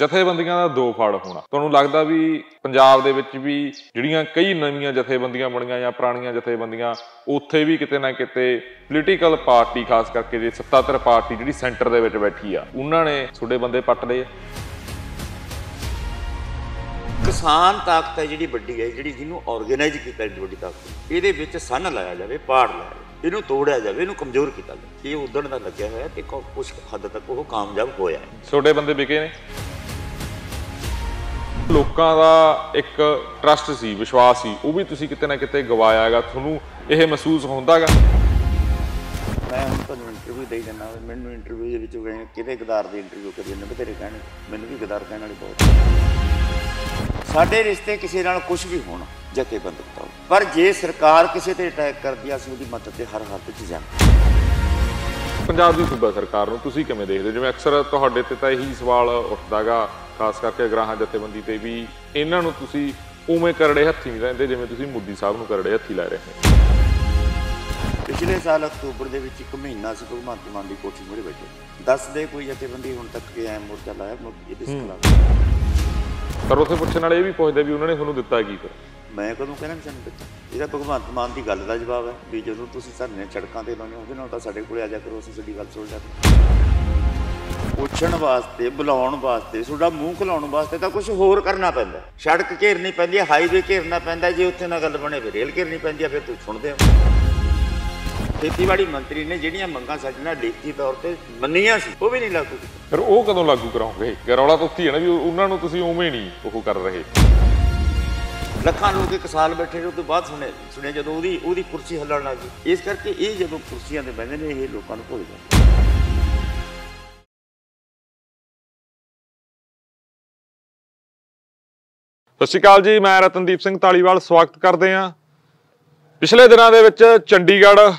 ਜਥੇਬੰਦੀਆਂ ਦਾ ਦੋ ਫੜ ਹੋਣਾ ਤੁਹਾਨੂੰ ਲੱਗਦਾ ਵੀ ਪੰਜਾਬ ਦੇ ਵਿੱਚ ਵੀ ਜਿਹੜੀਆਂ ਕਈ ਨਵੀਆਂ ਜਥੇਬੰਦੀਆਂ ਬਣੀਆਂ ਜਾਂ ਪੁਰਾਣੀਆਂ ਜਥੇਬੰਦੀਆਂ ਉੱਥੇ ਵੀ ਕਿਤੇ ਨਾ ਕਿਤੇ ਪੋਲੀਟੀਕਲ ਪਾਰਟੀ ਖਾਸ ਕਰਕੇ ਜੇ ਸੱਤਾਧਰ ਪਾਰਟੀ ਜਿਹੜੀ ਸੈਂਟਰ ਦੇ ਵਿੱਚ ਬੈਠੀ ਆ ਉਹਨਾਂ ਨੇ ਛੋਡੇ ਬੰਦੇ ਪੱਟ ਲਏ ਕਿਸਾਨ ਤਾਕਤ ਹੈ ਜਿਹੜੀ ਵੱਡੀ ਹੈ ਜਿਹੜੀ ਜਿਹਨੂੰ ਆਰਗੇਨਾਈਜ਼ ਕੀਤਾ ਜਿਹੜੀ ਵੱਡੀ ਤਾਕਤ ਇਹਦੇ ਵਿੱਚ ਸੰਨ ਲਾਇਆ ਜਾਵੇ ਪਾੜ ਲਾਇਆ ਇਹਨੂੰ ਤੋੜਿਆ ਜਾਵੇ ਇਹਨੂੰ ਕਮਜ਼ੋਰ ਕੀਤਾ ਜਾਵੇ ਇਹ ਉਦਣ ਦਾ ਲੱਗਿਆ ਹੋਇਆ ਤੇ ਕੁਝ ਹੱਦ ਤੱਕ ਉਹ ਕਾਮਯਾਬ ਹੋਇਆ ਛੋਡੇ ਬੰਦੇ ਵਿਕੇ ਨੇ ਲੋਕਾਂ ਦਾ ਇੱਕ ਟਰਸਟ ਸੀ ਵਿਸ਼ਵਾਸ ਸੀ ਉਹ ਵੀ ਤੁਸੀਂ ਕਿਤੇ ਨਾ ਕਿਤੇ ਗਵਾਇਆ ਹੈਗਾ ਤੁਹਾਨੂੰ ਇਹ ਮਹਿਸੂਸ ਹੁੰਦਾਗਾ ਮੈਂ ਹੁਣ ਤੁਹਾਨੂੰ ਇੰਟਰਵਿਊ ਦੇ ਦਿੰਦਾ ਮੈਨੂੰ ਇੰਟਰਵਿਊ ਦੇ ਵਿੱਚ ਕਹਿੰਦੇ ਕਿਹਦੇ ਗਦਾਰ ਦੀ ਇੰਟਰਵਿਊ ਕਰੀ ਜਾਂਦੇ ਬਥੇਰੇ ਕਹਿੰਦੇ ਮੈਨੂੰ ਵੀ ਗਦਾਰ ਕਹਿਣ ਵਾਲੇ ਬਹੁਤ ਸਾਡੇ ਰਿਸ਼ਤੇ ਕਿਸੇ ਨਾਲ ਕੁਝ ਵੀ ਹੋਣ ਜੱਕੇ ਬੰਦਕਤਾ ਪਰ ਜੇ ਸਰਕਾਰ ਕਿਸੇ ਤੇ ਅਟੈਕ ਕਰਦੀ ਆ ਅਸੀਂ ਉਹਦੀ ਮਦਦ ਤੇ ਹਰ ਹਾਲਤ 'ਚ ਜਾਂਦੇ ਪੰਜਾਬ ਦੀ ਸੂਬਾ ਸਰਕਾਰ ਨੂੰ ਤੁਸੀਂ ਕਿਵੇਂ ਦੇਖਦੇ ਜਿਵੇਂ ਅਕਸਰ ਤੁਹਾਡੇ ਤੇ ਤਾਂ ਇਹੀ ਸਵਾਲ ਉੱਠਦਾਗਾ ਖਾਸ ਕਰਕੇ ਗ੍ਰਾਹਾਂ ਜਥੇਬੰਦੀ ਤੇ ਵੀ ਇਹਨਾਂ ਨੂੰ ਤੁਸੀਂ ਉਵੇਂ ਕਰੜੇ ਹੱਥੀ ਨਹੀਂ ਲੈਂਦੇ ਜਿਵੇਂ ਤੁਸੀਂ ਮੁੱਦੀ ਸਾਹਿਬ ਨੂੰ ਕਰੜੇ ਹੱਥੀ ਲੈ ਰਹੇ ਹੋ ਪਿਛਲੇ ਸਾਲ ਅਕਤੂਬਰ ਦੇ ਵਿੱਚ ਇੱਕ ਮਹੀਨਾ ਸੀ ਭਗਵੰਤ ਮਾਨ ਦੀ ਕੋਠੀ ਮੂਹਰੇ ਬੈਠੇ ਦੱਸਦੇ ਕੋਈ ਜਥੇਬੰਦੀ ਹੁਣ ਤੱਕ ਕਿ ਐ ਮੋਰਚਾ ਲਾਇਆ ਮੁੱਦੀ ਦੇ ਖਿਲਾਫ ਪਰ ਉਥੇ ਪੁੱਛਣ ਵਾਲੇ ਇਹ ਵੀ ਪੁੱਛਦੇ ਵੀ ਉਹਨਾਂ ਨੇ ਤੁਹਾਨੂੰ ਦਿੱਤਾ ਕੀ ਫਿਰ ਮੈਂ ਕਦੋਂ ਕਹਿਣਾ ਸਾਨੂੰ ਦਿੱਤਾ ਇਹਦਾ ਭਗਵੰਤ ਮਾਨ ਦੀ ਗੱਲ ਦਾ ਜਵਾਬ ਹੈ ਵੀ ਜਦੋਂ ਤੁਸੀਂ ਧਰਨੇ ਛੜਕਾਂ ਤੇ ਲਾਉਣੇ ਉਹਦੇ ਨਾਲ ਤਾਂ ਸਾਡੇ ਕੋਲੇ ਆ ਜਾ ਕਰੋ ਅਸੀਂ ਤੁਹਾਡੀ ਗੱਲ ਸੁਣ ਲਾਂਗੇ ਪੁੱਛਣ ਵਾਸਤੇ ਬੁਲਾਉਣ ਵਾਸਤੇ ਤੁਹਾਡਾ ਮੂੰਹ ਖਲਾਉਣ ਵਾਸਤੇ ਤਾਂ ਕੁਝ ਹੋਰ ਕਰਨਾ ਪੈਂਦਾ ਸੜਕ ਘੇਰਨੀ ਪੈਂਦੀ ਹੈ ਹਾਈਵੇ ਘੇਰਨਾ ਪੈਂਦਾ ਜੇ ਉੱਥੇ ਨਾ ਗੱਲ ਬਣੇ ਫਿਰ ਰੇਲ ਘੇਰਨੀ ਪੈਂਦੀ ਹੈ ਫਿਰ ਤੂੰ ਸੁਣਦੇ ਹੋ ਖੇਤੀਬਾੜੀ ਮੰਤਰੀ ਨੇ ਜਿਹੜੀਆਂ ਮੰਗਾਂ ਸਾਡੇ ਨਾਲ ਲਿਖਤੀ ਤੌਰ ਤੇ ਮੰਨੀਆਂ ਸੀ ਉਹ ਵੀ ਨਹੀਂ ਲਾਗੂ ਕੀਤੀ ਫਿਰ ਉਹ ਕਦੋਂ ਲਾਗੂ ਕਰਾਉਂਗੇ ਰੌਲਾ ਤਾਂ ਉੱਥੇ ਹੈ ਨਾ ਵੀ ਉਹਨਾਂ ਨੂੰ ਤੁਸੀਂ ਉਵੇਂ ਨਹੀਂ ਉਹ ਕਰ ਰਹੇ ਲੱਖਾਂ ਲੋਕ ਇੱਕ ਸਾਲ ਬੈਠੇ ਨੇ ਤੋਂ ਬਾਅਦ ਸੁਣੇ ਸੁਣੇ ਜਦੋਂ ਉਹਦੀ ਉਹਦੀ ਕੁਰਸੀ ਹੱਲਣ ਲੱਗੀ ਇਸ ਕਰਕੇ ਇਹ ਜਦੋਂ ਕੁਰਸੀਆਂ ਤੇ ਬੈਠਦੇ ਨੇ ਇਹ ਲੋਕਾਂ ਨੂੰ ਭੁੱਲ ਜਾਂਦੇ ਸਤਿ ਸ਼੍ਰੀ ਅਕਾਲ ਜੀ ਮੈਂ ਰਤਨਦੀਪ ਸਿੰਘ ਤਾਲੀਵਾਲ ਸਵਾਗਤ ਕਰਦੇ ਆ ਪਿਛਲੇ ਦਿਨਾਂ ਦੇ ਵਿੱਚ ਚੰਡੀਗੜ੍ਹ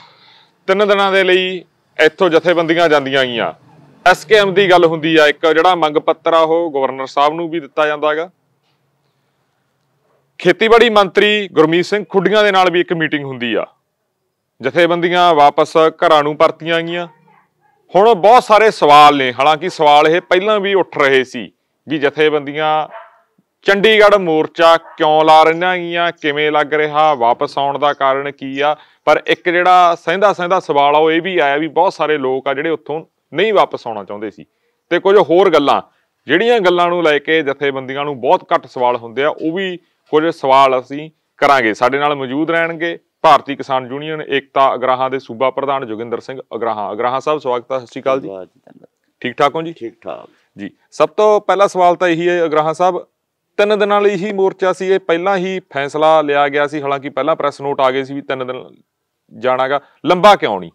ਤਿੰਨ ਦਿਨਾਂ ਦੇ ਲਈ ਇੱਥੋਂ ਜਥੇਬੰਦੀਆਂ ਜਾਂਦੀਆਂ ਆਈਆਂ ਐਸਕੇਐਮ ਦੀ ਗੱਲ ਹੁੰਦੀ ਆ ਇੱਕ ਜਿਹੜਾ ਮੰਗ ਪੱਤਰ ਆ ਉਹ ਗਵਰਨਰ ਸਾਹਿਬ ਨੂੰ ਵੀ ਦਿੱਤਾ ਜਾਂਦਾ ਹੈਗਾ ਖੇਤੀਬਾੜੀ ਮੰਤਰੀ ਗੁਰਮੀਤ ਸਿੰਘ ਖੁੱਡੀਆਂ ਦੇ ਨਾਲ ਵੀ ਇੱਕ ਮੀਟਿੰਗ ਹੁੰਦੀ ਆ ਜਥੇਬੰਦੀਆਂ ਵਾਪਸ ਘਰਾਂ ਨੂੰ ਪਰਤੀਆਂ ਗਈਆਂ ਹੁਣ ਬਹੁਤ ਸਾਰੇ ਸਵਾਲ ਨੇ ਹਾਲਾਂਕਿ ਸਵਾਲ ਇਹ ਪਹਿਲਾਂ ਵੀ ਉੱਠ ਰਹੇ ਸੀ ਵੀ ਜਥੇਬੰਦੀਆਂ ਚੰਡੀਗੜ੍ਹ ਮੋਰਚਾ ਕਿਉਂ ਲਾ ਰਹੀਆਂ ਗਈਆਂ ਕਿਵੇਂ ਲੱਗ ਰਿਹਾ ਵਾਪਸ ਆਉਣ ਦਾ ਕਾਰਨ ਕੀ ਆ ਪਰ ਇੱਕ ਜਿਹੜਾ ਸਹਿੰਦਾ ਸਹਿੰਦਾ ਸਵਾਲ ਆ ਉਹ ਇਹ ਵੀ ਆਇਆ ਵੀ ਬਹੁਤ ਸਾਰੇ ਲੋਕ ਆ ਜਿਹੜੇ ਉੱਥੋਂ ਨਹੀਂ ਵਾਪਸ ਆਉਣਾ ਚਾਹੁੰਦੇ ਸੀ ਤੇ ਕੁਝ ਹੋਰ ਗੱਲਾਂ ਜਿਹੜੀਆਂ ਗੱਲਾਂ ਨੂੰ ਲੈ ਕੇ ਜਥੇਬੰਦੀਆਂ ਨੂੰ ਬਹੁਤ ਘੱਟ ਸਵਾਲ ਹੁੰਦੇ ਆ ਉਹ ਵੀ ਕੁਝ ਸਵਾਲ ਅਸੀਂ ਕਰਾਂਗੇ ਸਾਡੇ ਨਾਲ ਮੌਜੂਦ ਰਹਿਣਗੇ ਭਾਰਤੀ ਕਿਸਾਨ ਯੂਨੀਅਨ ਏਕਤਾ ਅਗਰਾਹਾਂ ਦੇ ਸੂਬਾ ਪ੍ਰਧਾਨ ਜੋਗਿੰਦਰ ਸਿੰਘ ਅਗਰਾਹਾਂ ਅਗਰਾਹਾਂ ਸਾਹਿਬ ਸਵਾਗਤ ਹੈ ਸਤਿ ਸ਼੍ਰੀ ਅਕਾਲ ਜੀ ਠੀਕ ਠਾਕ ਹੋ ਜੀ ਠੀਕ ਠਾਕ ਜੀ ਸਭ ਤੋਂ ਪਹਿਲਾ ਸਵਾਲ ਤਾਂ ਇਹੀ ਹੈ ਅਗਰਾਹਾਂ ਸਾਹਿਬ ਤਿੰਨ ਦਿਨਾਂ ਲਈ ਹੀ ਮੋਰਚਾ ਸੀ ਇਹ ਪਹਿਲਾਂ ਹੀ ਫੈਸਲਾ ਲਿਆ ਗਿਆ ਸੀ ਹਾਲਾਂਕਿ ਪਹਿਲਾਂ ਪ੍ਰੈਸ ਨੋਟ ਆ ਗਏ ਸੀ ਵੀ ਤਿੰਨ ਦਿਨ ਜਾਣਾਗਾ ਲੰਬਾ ਕਿਉਂ ਨਹੀਂ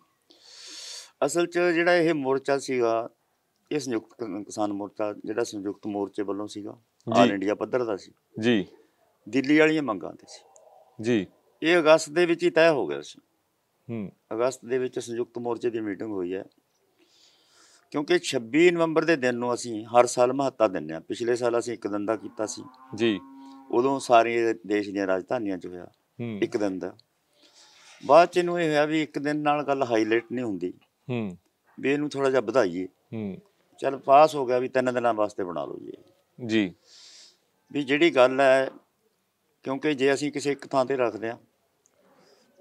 ਅਸਲ 'ਚ ਜਿਹੜਾ ਇਹ ਮੋਰਚਾ ਸੀਗਾ ਇਸ ਸੰਯੁਕਤ ਕਿਸਾਨ ਮੋਰਚਾ ਜਿਹੜਾ ਸੰਯੁਕਤ ਮੋਰਚੇ ਵੱਲੋਂ ਸੀਗਾ ਆਲ ਇੰਡੀਆ ਪੱਧਰ ਦਾ ਸੀ ਜੀ ਦਿੱਲੀ ਵਾਲੀਆਂ ਮੰਗਾਂ ਤੇ ਸੀ ਜੀ ਇਹ ਅਗਸਤ ਦੇ ਵਿੱਚ ਹੀ ਤੈਅ ਹੋ ਗਿਆ ਸੀ ਹੂੰ ਅਗਸਤ ਦੇ ਵਿੱਚ ਸੰਯੁਕਤ ਮੋਰਚੇ ਦੀ ਮੀਟਿੰਗ ਹੋਈ ਹੈ ਕਿਉਂਕਿ 26 ਨਵੰਬਰ ਦੇ ਦਿਨ ਨੂੰ ਅਸੀਂ ਹਰ ਸਾਲ ਮਹੱਤਤਾ ਦਿੰਦੇ ਆ ਪਿਛਲੇ ਸਾਲ ਅਸੀਂ ਇੱਕ ਦਿਨ ਦਾ ਕੀਤਾ ਸੀ ਜੀ ਉਦੋਂ ਸਾਰੇ ਦੇਸ਼ ਦੀਆਂ ਰਾਜਧਾਨੀਆਂ 'ਚ ਹੋਇਆ ਇੱਕ ਦਿਨ ਦਾ ਬਾਅਦ ਚ ਇਹਨੂੰ ਇਹ ਹੋਇਆ ਵੀ ਇੱਕ ਦਿਨ ਨਾਲ ਗੱਲ ਹਾਈਲਾਈਟ ਨਹੀਂ ਹੁੰਦੀ ਹੂੰ ਵੀ ਇਹਨੂੰ ਥੋੜਾ ਜਿਹਾ ਵਧਾਈਏ ਹੂੰ ਚਲ ਪਾਸ ਹੋ ਗਿਆ ਵੀ ਤਿੰਨ ਦਿਨਾਂ ਵਾਸਤੇ ਬਣਾ ਲਓ ਜੀ ਜੀ ਵੀ ਜਿਹੜੀ ਗੱਲ ਹੈ ਕਿਉਂਕਿ ਜੇ ਅਸੀਂ ਕਿਸੇ ਇੱਕ ਥਾਂ ਤੇ ਰੱਖਦੇ ਆ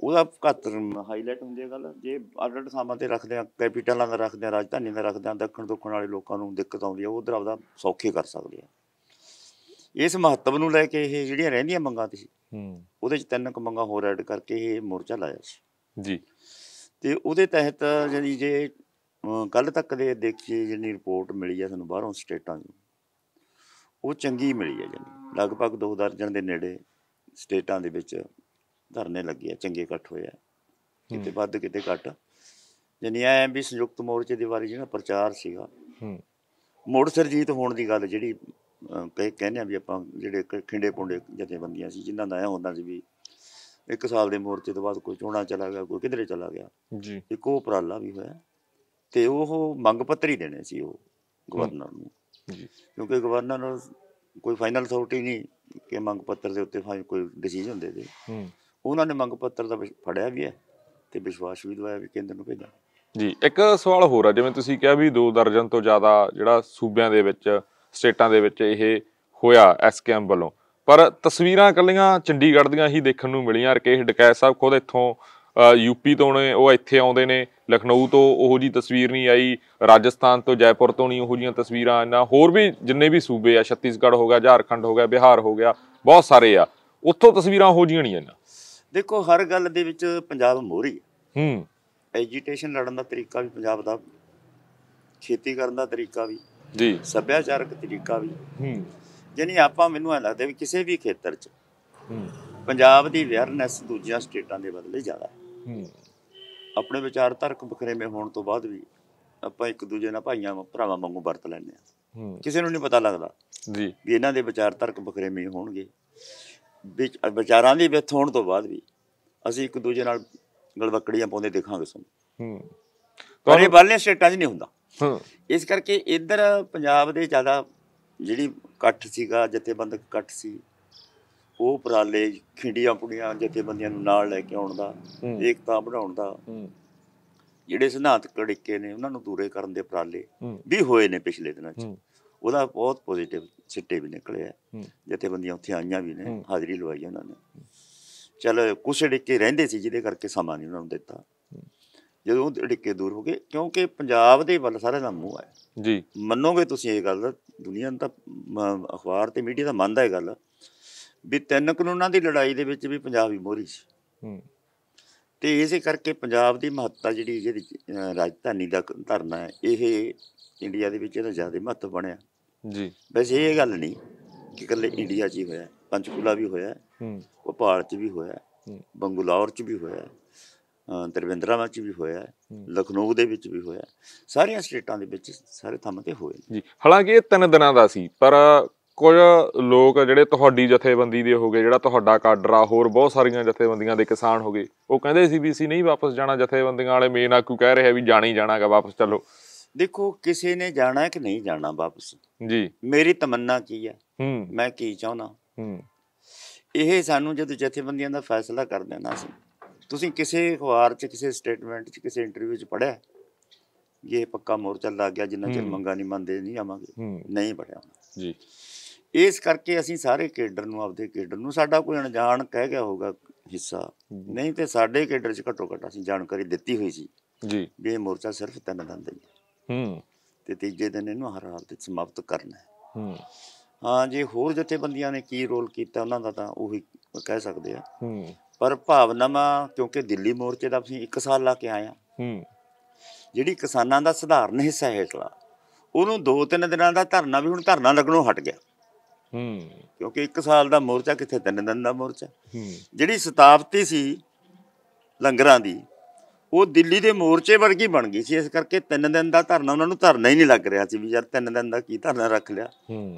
ਉਹਦਾ 71 ਹਾਈਲਾਈਟ ਹੁੰਦੀ ਹੈ ਗੱਲ ਜੇ ਅਡਡ ਸਾਮਾਂ ਤੇ ਰੱਖਦੇ ਆ ਕੈਪੀਟਲਾਂ ਦਾ ਰੱਖਦੇ ਆ ਰਾਜਧਾਨੀ ਦਾ ਰੱਖਦੇ ਆ ਦੱਖਣ ਦੁੱਖਣ ਵਾਲੇ ਲੋਕਾਂ ਨੂੰ ਦਿੱਕਤ ਆਉਂਦੀ ਆ ਉਧਰ ਆਪਦਾ ਸੌਖੇ ਕਰ ਸਕਦੇ ਆ ਇਸ ਮਹੱਤਵ ਨੂੰ ਲੈ ਕੇ ਇਹ ਜਿਹੜੀਆਂ ਰਹਿੰਦੀਆਂ ਮੰਗਾਂ ਸੀ ਹੂੰ ਉਹਦੇ ਚ ਤਿੰਨ ਕ ਮੰਗਾਂ ਹੋਰ ਐਡ ਕਰਕੇ ਇਹ ਮੋਰਚਾ ਲਾਇਆ ਸੀ ਜੀ ਤੇ ਉਹਦੇ ਤਹਿਤ ਜਿਹੜੀ ਜੇ ਕੱਲ ਤੱਕ ਦੇ ਦੇਖੀਏ ਜਿਹੜੀ ਰਿਪੋਰਟ ਮਿਲੀ ਆ ਸਾਨੂੰ ਬਾਹਰੋਂ ਸਟੇਟਾਂ ਦੀ ਉਹ ਚੰਗੀ ਮਿਲੀ ਆ ਜਾਨੀ ਲਗਭਗ 2 ਦਰਜਨ ਦੇ ਨੇੜੇ ਸਟੇਟਾਂ ਦੇ ਵਿੱਚ ਧਰਨੇ ਲੱਗੇ ਆ ਚੰਗੇ ਇਕੱਠ ਹੋਇਆ ਕਿਤੇ ਵੱਧ ਕਿਤੇ ਘੱਟ ਜਾਨੀ ਐ ਵੀ ਸੰਯੁਕਤ ਮੋਰਚੇ ਦੀ ਵਾਰੀ ਜਿਹੜਾ ਪ੍ਰਚਾਰ ਸੀਗਾ ਹੂੰ ਮੋੜ ਸਰਜੀਤ ਹੋਣ ਦੀ ਗੱਲ ਜਿਹੜੀ ਕਹੇ ਕਹਿੰਦੇ ਆ ਵੀ ਆਪਾਂ ਜਿਹੜੇ ਖਿੰਡੇ ਪੁੰਡੇ ਜਥੇਬੰਦੀਆਂ ਸੀ ਜਿਨ੍ਹਾਂ ਦਾ ਐ ਹੁੰਦਾ ਸੀ ਵੀ ਇੱਕ ਸਾਲ ਦੇ ਮੋਰਚੇ ਤੋਂ ਬਾਅਦ ਕੋਈ ਚੋਣਾ ਚਲਾ ਗਿਆ ਕੋਈ ਕਿਧਰੇ ਚਲਾ ਗਿਆ ਜੀ ਇੱਕ ਉਹ ਉਪਰਾਲਾ ਵੀ ਹੋਇਆ ਤੇ ਉਹ ਮੰਗ ਪੱਤਰ ਹੀ ਦੇਣੇ ਸੀ ਉਹ ਗਵਰਨਰ ਨੂੰ ਜੀ ਕਿਉਂਕਿ ਗਵਰਨਰ ਕੋਈ ਫਾਈਨਲ ਅਥਾਰਟੀ ਨਹੀਂ ਕਿ ਮੰਗ ਪੱਤਰ ਦੇ ਉੱਤੇ ਕੋਈ ਡਿਸੀਜਨ ਦੇ ਦੇ ਹੂੰ ਉਹਨਾਂ ਨੇ ਮੰਗ ਪੱਤਰ ਦਾ ਫੜਿਆ ਵੀ ਹੈ ਤੇ ਵਿਸ਼ਵਾਸ ਵੀ ਦਵਾਇਆ ਵੀ ਕੇਂਦਰ ਨੂੰ ਭੇਜਾਂ ਜੀ ਇੱਕ ਸਵਾਲ ਹੋਰ ਆ ਜਿਵੇਂ ਤੁਸੀਂ ਕਿਹਾ ਵੀ ਦੋ ਦਰਜਨ ਤੋਂ ਜ਼ਿਆਦਾ ਜਿਹੜਾ ਸੂਬਿਆਂ ਦੇ ਵਿੱਚ ਸਟੇਟਾਂ ਦੇ ਵਿੱਚ ਇਹ ਹੋਇਆ ਐਸਕੇਐਮ ਵੱਲੋਂ ਪਰ ਤਸਵੀਰਾਂ ਕੱਲੀਆਂ ਚੰਡੀਗੜ੍ਹ ਦੀਆਂ ਹੀ ਦੇਖਣ ਨੂੰ ਮਿਲੀਆਂ ਰਕੇਸ਼ ਡਕੈਤ ਸਾਹਿਬ ਖੁਦ ਇੱਥੋਂ ਯੂਪੀ ਤੋਂ ਨੇ ਉਹ ਇੱਥੇ ਆਉਂਦੇ ਨੇ ਲਖਨਊ ਤੋਂ ਉਹੋ ਜੀ ਤਸਵੀਰ ਨਹੀਂ ਆਈ ਰਾਜਸਥਾਨ ਤੋਂ ਜੈਪੁਰ ਤੋਂ ਨਹੀਂ ਉਹੋ ਜੀਆਂ ਤਸਵੀਰਾਂ ਨਾ ਹੋਰ ਵੀ ਜਿੰਨੇ ਵੀ ਸੂਬੇ ਆ ਛੱਤੀਸਗੜ੍ਹ ਹੋ ਗਿਆ ਝਾਰਖੰਡ ਹੋ ਗਿਆ ਬਿਹਾਰ ਹੋ ਗਿਆ ਬਹੁਤ ਸਾਰੇ ਆ ਉੱਥੋਂ ਤਸਵੀਰਾਂ ਉਹੋ ਜੀਆਂ ਨਹੀਂ ਆ ਦੇਖੋ ਹਰ ਗੱਲ ਦੇ ਵਿੱਚ ਪੰਜਾਬ ਮੋਰੀ ਹੈ ਹੂੰ ਐਜੀਟੇਸ਼ਨ ਲੜਨ ਦਾ ਤਰੀਕਾ ਵੀ ਪੰਜਾਬ ਦਾ ਖੇਤੀ ਕਰਨ ਦਾ ਤਰੀਕਾ ਵੀ ਜੀ ਸੱਭਿਆਚਾਰਕ ਤਰੀਕਾ ਵੀ ਹੂੰ ਜਾਨੀ ਆਪਾਂ ਮੈਨੂੰ ਇਹ ਲੱਗਦਾ ਵੀ ਕਿਸੇ ਵੀ ਖੇਤਰ 'ਚ ਹੂੰ ਪੰਜਾਬ ਦੀ ਅਵੇਅਰਨੈਸ ਦੂਜੀਆਂ ਸਟੇਟਾਂ ਦੇ ਬਦਲੇ ਜ਼ਿਆਦਾ ਹੈ ਹੂੰ ਆਪਣੇ ਵਿਚਾਰ ਵਿਚਾਰਧਾਰਕ ਬਖਰੇਵੇਂ ਹੋਣ ਤੋਂ ਬਾਅਦ ਵੀ ਆਪਾਂ ਇੱਕ ਦੂਜੇ ਨਾਲ ਭਾਈਆਂ ਭਰਾਵਾਂ ਵਾਂਗੂ ਵਰਤ ਲੈਂਦੇ ਆ ਕਿਸੇ ਨੂੰ ਨਹੀਂ ਪਤਾ ਲੱਗਦਾ ਜੀ ਵੀ ਇਹਨਾਂ ਦੇ ਵਿਚਾਰ ਵਿਚਾਰਧਾਰਕ ਬਖਰੇਵੇਂ ਹੋਣਗੇ ਵਿਚ ਵਿਚਾਰਾਂ ਦੀ ਵਿਥ ਹੋਣ ਤੋਂ ਬਾਅਦ ਵੀ ਅਸੀਂ ਇੱਕ ਦੂਜੇ ਨਾਲ ਗਲਵਕੜੀਆਂ ਪਾਉਂਦੇ ਦੇਖਾਂਗੇ ਸਾਨੂੰ ਹੂੰ ਪਰ ਇਹ ਬਾਹਰਲੇ ਸਟੇਟਾਂ 'ਚ ਨਹੀਂ ਹੁੰਦਾ ਹੂੰ ਇਸ ਕਰਕੇ ਇੱਧਰ ਪੰਜਾਬ ਦੇ ਜ਼ਿਆਦਾ ਜਿਹੜੀ ਇਕੱਠ ਸੀਗਾ ਜਥੇਬੰਦਕ ਇਕੱਠ ਸੀ ਉਹ ਉਪਰਾਲੇ ਖਿੰਡੀਆਂ ਪੁੜੀਆਂ ਜਥੇਬੰਦੀਆਂ ਨੂੰ ਨਾਲ ਲੈ ਕੇ ਆਉਣ ਦਾ ਏਕਤਾ ਬਣਾਉਣ ਦਾ ਜਿਹੜੇ ਸਿਧਾਂਤ ਕੜਿੱਕੇ ਨੇ ਉਹਨਾਂ ਨੂੰ ਦੂਰੇ ਕਰਨ ਦੇ ਉਪਰਾਲੇ ਵੀ ਹੋਏ ਨੇ ਪਿਛਲੇ ਦਿਨਾਂ 'ਚ ਉਹਦਾ ਬਹੁਤ ਪੋਜ਼ਿਟਿਵ ਸਿੱਟੇ ਵੀ ਨਿਕਲੇ ਆ ਬੰਦੀਆਂ ਉੱਥੇ ਆਈਆਂ ਵੀ ਨੇ ਹਾਜ਼ਰੀ ਲਵਾਈ ਉਹਨਾਂ ਨੇ ਚਲ ਕੁਛ ਡਿੱਕੇ ਰਹਿੰਦੇ ਸੀ ਜਿਹਦੇ ਕਰਕੇ ਸਮਾਂ ਨਹੀਂ ਉਹਨਾਂ ਨੂੰ ਦਿੱਤਾ ਜਦੋਂ ਡਿੱਕੇ ਦੂਰ ਹੋ ਗਏ ਕਿਉਂਕਿ ਪੰਜਾਬ ਦੇ ਵੱਲ ਸਾਰੇ ਦਾ ਮੂੰਹ ਹੈ ਜੀ ਮੰਨੋਗੇ ਤੁਸੀਂ ਇਹ ਗੱਲ ਦੁਨੀਆ ਦਾ ਅਖਬਾਰ ਤੇ ਮੀਡੀਆ ਦਾ ਮੰਨਦਾ ਇਹ ਗੱਲ ਵੀ ਤਿੰਨ ਕਾਨੂੰਨਾਂ ਦੀ ਲੜਾਈ ਦੇ ਵਿੱਚ ਵੀ ਪੰਜਾਬ ਹੀ ਮੋਰੀ ਸੀ ਤੇ ਇਸੇ ਕਰਕੇ ਪੰਜਾਬ ਦੀ ਮਹੱਤਤਾ ਜਿਹੜੀ ਜਿਹੜੀ ਰਾਜਧਾਨੀ ਦਾ ਧਰਨਾ ਹੈ ਇਹ ਇੰਡੀਆ ਦੇ ਵਿੱਚ ਇਹਦਾ ਜ਼ਿਆਦਾ ਮਹੱਤਵ ਬਣਿਆ ਜੀ ਵੈਸੇ ਇਹ ਗੱਲ ਨਹੀਂ ਕਿ ਇਕੱਲੇ ਇੰਡੀਆ 'ਚ ਹੀ ਹੋਇਆ ਪੰਚਕੂਲਾ ਵੀ ਹੋਇਆ ਹੂੰ ਭੋਪਾਲ 'ਚ ਵੀ ਹੋਇਆ ਹੂੰ ਬੰਗਲੌਰ 'ਚ ਵੀ ਹੋਇਆ ਤਰਵਿੰਦਰਾ 'ਚ ਵੀ ਹੋਇਆ ਲਖਨਊ ਦੇ ਵਿੱਚ ਵੀ ਹੋਇਆ ਸਾਰੀਆਂ ਸਟੇਟਾਂ ਦੇ ਵਿੱਚ ਸਾਰੇ ਥਾਂ ਤੇ ਹੋਏ ਜੀ ਹਾਲਾਂਕਿ ਇਹ ਤਿੰਨ ਦਿਨਾਂ ਦਾ ਸੀ ਪਰ ਕੁਝ ਲੋਕ ਜਿਹੜੇ ਤੁਹਾਡੀ ਜਥੇਬੰਦੀ ਦੇ ਹੋਗੇ ਜਿਹੜਾ ਤੁਹਾਡਾ ਕਾਡਰ ਆ ਹੋਰ ਬਹੁਤ ਸਾਰੀਆਂ ਜਥੇਬੰਦੀਆਂ ਦੇ ਕਿਸਾਨ ਹੋਗੇ ਉਹ ਕਹਿੰਦੇ ਸੀ ਵੀ ਸੀ ਨਹੀਂ ਵਾਪਸ ਜਾਣਾ ਜਥੇਬੰਦੀਆਂ ਵਾਲੇ ਮੇਨ ਆਕੂ ਕਹਿ ਰਿਹਾ ਵੀ ਜਾਣੀ ਜਾਣਾਗਾ ਵਾਪਸ ਚੱਲੋ ਦੇਖੋ ਕਿਸੇ ਨੇ ਜਾਣਾ ਕਿ ਨਹੀਂ ਜਾਣਾ ਵਾਪਸ ਜੀ ਮੇਰੀ ਤਮੰਨਾ ਕੀ ਹੈ ਮੈਂ ਕੀ ਚਾਹੁੰਦਾ ਇਹ ਸਾਨੂੰ ਜਦੋਂ ਜਥੇਬੰਦੀਆਂ ਦਾ ਫੈਸਲਾ ਕਰ ਦੇਣਾ ਸੀ ਤੁਸੀਂ ਕਿਸੇ ਅਖਬਾਰ 'ਚ ਕਿਸੇ ਸਟੇਟਮੈਂਟ 'ਚ ਕਿਸੇ ਇੰਟਰਵਿਊ 'ਚ ਪੜਿਆ ਇਹ ਪੱਕਾ ਮੋਰਚਾ ਲੱਗ ਗਿਆ ਜਿੰਨਾ ਚਿਰ ਮੰਗਾ ਨਹੀਂ ਮੰਨਦੇ ਨਹੀਂ ਆਵਾਂਗੇ ਨਹੀਂ ਪੜਿਆ ਜੀ ਇਸ ਕਰਕੇ ਅਸੀਂ ਸਾਰੇ ਕੇਡਰ ਨੂੰ ਆਪਦੇ ਕੇਡਰ ਨੂੰ ਸਾਡਾ ਕੋਈ ਅਣਜਾਣ ਕਹਿ ਗਿਆ ਹੋਗਾ ਹਿੱਸਾ ਨਹੀਂ ਤੇ ਸਾਡੇ ਕੇਡਰ 'ਚ ਘੱਟੋ ਘੱਟ ਅਸੀਂ ਜਾਣਕਾਰੀ ਦਿੱਤੀ ਹੋਈ ਸੀ ਜੀ ਇਹ ਮੋਰਚਾ ਸਿਰਫ ਤਿੰਨ ਦਿਨ ਦਾ ਹੈ ਹੂੰ ਤੇ ਤੀਜੇ ਦਿਨ ਇਹਨੂੰ ਹਰ ਹਾਲਤ ਸਮਾਪਤ ਕਰਨਾ ਹੈ ਹੂੰ ਹਾਂ ਜੇ ਹੋਰ ਜਥੇਬੰਦੀਆਂ ਨੇ ਕੀ ਰੋਲ ਕੀਤਾ ਉਹਨਾਂ ਦਾ ਤਾਂ ਉਹੀ ਕਹਿ ਸਕਦੇ ਆ ਹੂੰ ਪਰ ਭਾਵਨਾਵਾਂ ਕਿਉਂਕਿ ਦਿੱਲੀ ਮੋਰਚੇ ਦਾ ਅਸੀਂ 1 ਸਾਲ ਲਾ ਕੇ ਆਇਆ ਹੂੰ ਜਿਹੜੀ ਕਿਸਾਨਾਂ ਦਾ ਸਧਾਰਨ ਹਿੱਸਾ ਹੈਟਲਾ ਉਹਨੂੰ 2-3 ਦਿਨਾਂ ਦਾ ਧਰਨਾ ਵੀ ਹੁਣ ਧਰਨਾ ਲੱਗਣੋਂ ਹਟ ਗਿਆ ਹੂੰ ਕਿਉਂਕਿ 1 ਸਾਲ ਦਾ ਮੋਰਚਾ ਕਿੱਥੇ 3 ਦਿਨ ਦਾ ਮੋਰਚਾ ਹੂੰ ਜਿਹੜੀ ਸਤਾਪਤੀ ਸੀ ਲੰਗਰਾਂ ਦੀ ਉਹ ਦਿੱਲੀ ਦੇ ਮੋਰਚੇ ਵਰਗੀ ਬਣ ਗਈ ਸੀ ਇਸ ਕਰਕੇ 3 ਦਿਨ ਦਾ ਧਰਨਾ ਉਹਨਾਂ ਨੂੰ ਧਰਨਾ ਹੀ ਨਹੀਂ ਲੱਗ ਰਿਹਾ ਸੀ ਵੀ ਯਾਰ 3 ਦਿਨ ਦਾ ਕੀ ਧਰਨਾ ਰੱਖ ਲਿਆ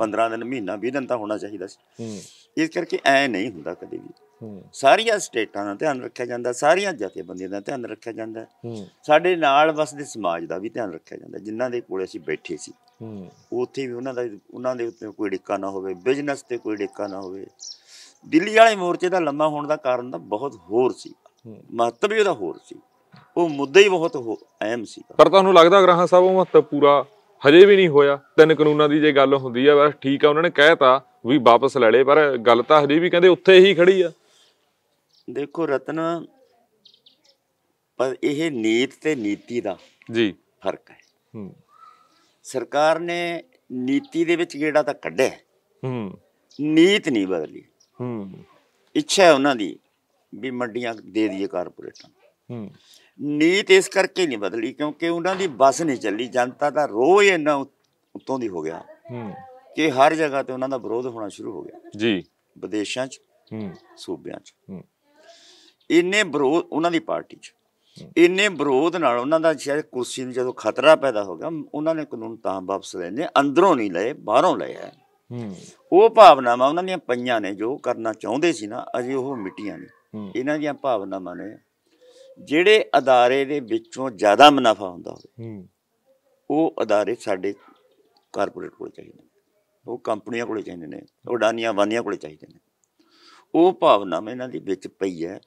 15 ਦਿਨ ਮਹੀਨਾ 20 ਦਿਨ ਤਾਂ ਹੋਣਾ ਚਾਹੀਦਾ ਸੀ ਇਸ ਕਰਕੇ ਐ ਨਹੀਂ ਹੁੰਦਾ ਕਦੇ ਵੀ ਸਾਰੀਆਂ ਸਟੇਟਾਂ ਦਾ ਧਿਆਨ ਰੱਖਿਆ ਜਾਂਦਾ ਸਾਰੀਆਂ ਜਥੇਬੰਦੀਆਂ ਦਾ ਧਿਆਨ ਰੱਖਿਆ ਜਾਂਦਾ ਸਾਡੇ ਨਾਲ ਵਸਦੇ ਸਮਾਜ ਦਾ ਵੀ ਧਿਆਨ ਰੱਖਿਆ ਜਾਂਦਾ ਜਿਨ੍ਹਾਂ ਦੇ ਕੋਲੇ ਅਸੀਂ ਬੈਠੇ ਸੀ ਉੱਥੇ ਵੀ ਉਹਨਾਂ ਦਾ ਉਹਨਾਂ ਦੇ ਉੱਤੇ ਕੋਈ ਡਿੱਕਾ ਨਾ ਹੋਵੇ ਬਿਜ਼ਨਸ ਤੇ ਕੋਈ ਡਿੱਕਾ ਨਾ ਹੋਵੇ ਦਿੱਲੀ ਵਾਲੇ ਮੋਰਚੇ ਦਾ ਲੰਮਾ ਹੋਣ ਦਾ ਕਾਰਨ ਤਾਂ ਬਹੁਤ ਹੋਰ ਸੀ ਮਹੱਤਵ ਵੀ ਉਹਦਾ ਹੋਰ ਸੀ ਉਹ ਮੁੱਦਾ ਹੀ ਬਹੁਤ ਹੋ ਅਹਿਮ ਸੀ ਪਰ ਤੁਹਾਨੂੰ ਲੱਗਦਾ ਗ੍ਰਾਹਾਂ ਸਾਹਿਬ ਉਹ ਮਹੱਤਵ ਪੂਰਾ ਹਜੇ ਵੀ ਨਹੀਂ ਹੋਇਆ ਤਿੰਨ ਕਾਨੂੰਨਾਂ ਦੀ ਜੇ ਗੱਲ ਹੁੰਦੀ ਆ ਬਸ ਠੀਕ ਆ ਉਹਨਾਂ ਨੇ ਕਹਿਤਾ ਵੀ ਵਾਪਸ ਲੈ ਲੇ ਪਰ ਗੱਲ ਤਾਂ ਹਜੇ ਵੀ ਕਹਿੰਦੇ ਉੱਥੇ ਹੀ ਖੜੀ ਆ ਦੇਖੋ ਰਤਨ ਪਰ ਇਹ ਨੀਤ ਤੇ ਨੀਤੀ ਦਾ ਜੀ ਫਰਕ ਹੈ ਸਰਕਾਰ ਨੇ ਨੀਤੀ ਦੇ ਵਿੱਚ ਜਿਹੜਾ ਤਾਂ ਕੱਢਿਆ ਹੂੰ ਨੀਤ ਨਹੀਂ ਬਦਲੀ ਹੂੰ ਇੱਛਾ ਹੈ ਉਹਨਾਂ ਦੀ ਵੀ ਮੰਡੀਆਂ ਦੇ ਦਈਏ ਕਾਰਪੋਰੇਟਾਂ ਨੀਤ ਇਸ ਕਰਕੇ ਨਹੀਂ ਬਦਲੀ ਕਿਉਂਕਿ ਉਹਨਾਂ ਦੀ ਬਸ ਨਹੀਂ ਚੱਲੀ ਜਨਤਾ ਦਾ ਰੋਹ ਇੰਨਾ ਉਤੋਂ ਦੀ ਹੋ ਗਿਆ ਕਿ ਹਰ ਜਗ੍ਹਾ ਤੇ ਉਹਨਾਂ ਦਾ ਵਿਰੋਧ ਹੋਣਾ ਸ਼ੁਰੂ ਹੋ ਗਿਆ ਜੀ ਵਿਦੇਸ਼ਾਂ 'ਚ ਸੂਬਿਆਂ 'ਚ ਇੰਨੇ ਵਿਰੋਧ ਉਹਨਾਂ ਦੀ ਪਾਰਟੀ 'ਚ ਇੰਨੇ ਵਿਰੋਧ ਨਾਲ ਉਹਨਾਂ ਦਾ ਸ਼ਾਇਦ ਕੁਰਸੀ ਨੂੰ ਜਦੋਂ ਖਤਰਾ ਪੈਦਾ ਹੋ ਗਿਆ ਉਹਨਾਂ ਨੇ ਕਾਨੂੰਨ ਤਾਂ ਵਾਪਸ ਲੈਨੇ ਅੰਦਰੋਂ ਨਹੀਂ ਲਏ ਬਾਹਰੋਂ ਲਏ ਹੈ ਉਹ ਭਾਵਨਾਵਾਂ ਉਹਨਾਂ ਦੀਆਂ ਪਈਆਂ ਨੇ ਜੋ ਕਰਨਾ ਚਾਹੁੰਦੇ ਸੀ ਨਾ ਅਜੇ ਉਹ ਮਿਟੀਆਂ ਨਹੀਂ ਇਹਨਾਂ ਦੀਆਂ ਭਾਵਨਾਵਾਂ ਨੇ ਜਿਹੜੇ ਅਦਾਰੇ ਦੇ ਵਿੱਚੋਂ ਜ਼ਿਆਦਾ ਮੁਨਾਫਾ ਹੁੰਦਾ ਹੋਵੇ ਉਹ ਅਦਾਰੇ ਸਾਡੇ ਕਾਰਪੋਰੇਟ ਕੋਲ ਚਾਹੀਦੇ ਨੇ ਉਹ ਕੰਪਨੀਆਂ ਕੋਲ ਚਾਹੀਦੇ ਨੇ ਉਹ ਡਾਨੀਆਂ ਵਾਨੀਆਂ ਕੋਲ ਚਾਹੀਦੇ ਨੇ ਉਹ ਭਾਵਨਾ ਇਹਨਾਂ ਦੀ ਵਿੱਚ ਪਈ ਹੈ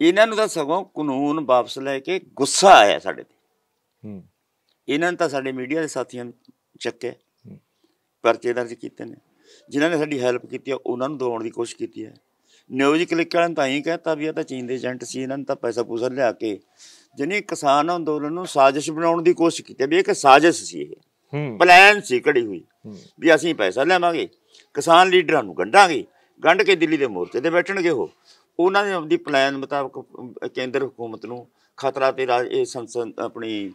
ਇਹਨਾਂ ਨੂੰ ਤਾਂ ਸਗੋਂ ਕਾਨੂੰਨ ਵਾਪਸ ਲੈ ਕੇ ਗੁੱਸਾ ਆਇਆ ਸਾਡੇ ਤੇ ਇਹਨਾਂ ਨੇ ਤਾਂ ਸਾਡੇ ਮੀਡੀਆ ਦੇ ਸਾਥੀਆਂ ਚੱਕੇ ਪਰਚੇ ਦਰਜ ਕੀਤੇ ਨੇ ਜਿਨ੍ਹਾਂ ਨੇ ਸਾਡੀ ਹੈਲਪ ਕੀਤੀ ਆ ਉਹਨਾਂ ਨੂੰ ਦਵਾਉਣ ਦੀ ਕੋਸ਼ਿਸ਼ ਕੀਤੀ ਹੈ ਨਿਊਜ਼ ਕਲਿੱਕ ਵਾਲਿਆਂ ਤਾਂ ਹੀ ਕਹਤਾ ਵੀ ਇਹ ਤਾਂ ਚੀਨ ਦੇ ਏਜੰਟ ਸੀ ਇਹਨਾਂ ਨੇ ਤਾਂ ਪੈਸਾ ਪੂਸਾ ਲਿਆ ਕੇ ਜਿਹਨੇ ਕਿਸਾਨ ਅੰਦੋਲਨ ਨੂੰ ਸਾਜ਼ਿਸ਼ ਬਣਾਉਣ ਦੀ ਕੋਸ਼ਿਸ਼ ਕੀਤੀ ਵੀ ਇਹ ਕਿ ਸਾਜ਼ਿਸ਼ ਸੀ ਇਹ ਪਲਾਨ ਸੀ ਕੜੀ ਹੋਈ ਵੀ ਅਸੀਂ ਪੈਸਾ ਲੈਵਾਂਗੇ ਕਿਸਾਨ ਲੀਡਰਾਂ ਨੂੰ ਗੰਢਾਂਗੇ ਗੰਢ ਕੇ ਦਿੱਲੀ ਦੇ ਮੋਰਚੇ ਤੇ ਬੈਠਣਗੇ ਉਹ ਉਹਨਾਂ ਨੇ ਆਪਣੀ ਪਲਾਨ ਮੁਤਾਬਕ ਕੇਂਦਰ ਹਕੂਮਤ ਨੂੰ ਖਤਰਾ ਤੇ ਰਾਜ ਇਹ ਸੰਸਦ ਆਪਣੀ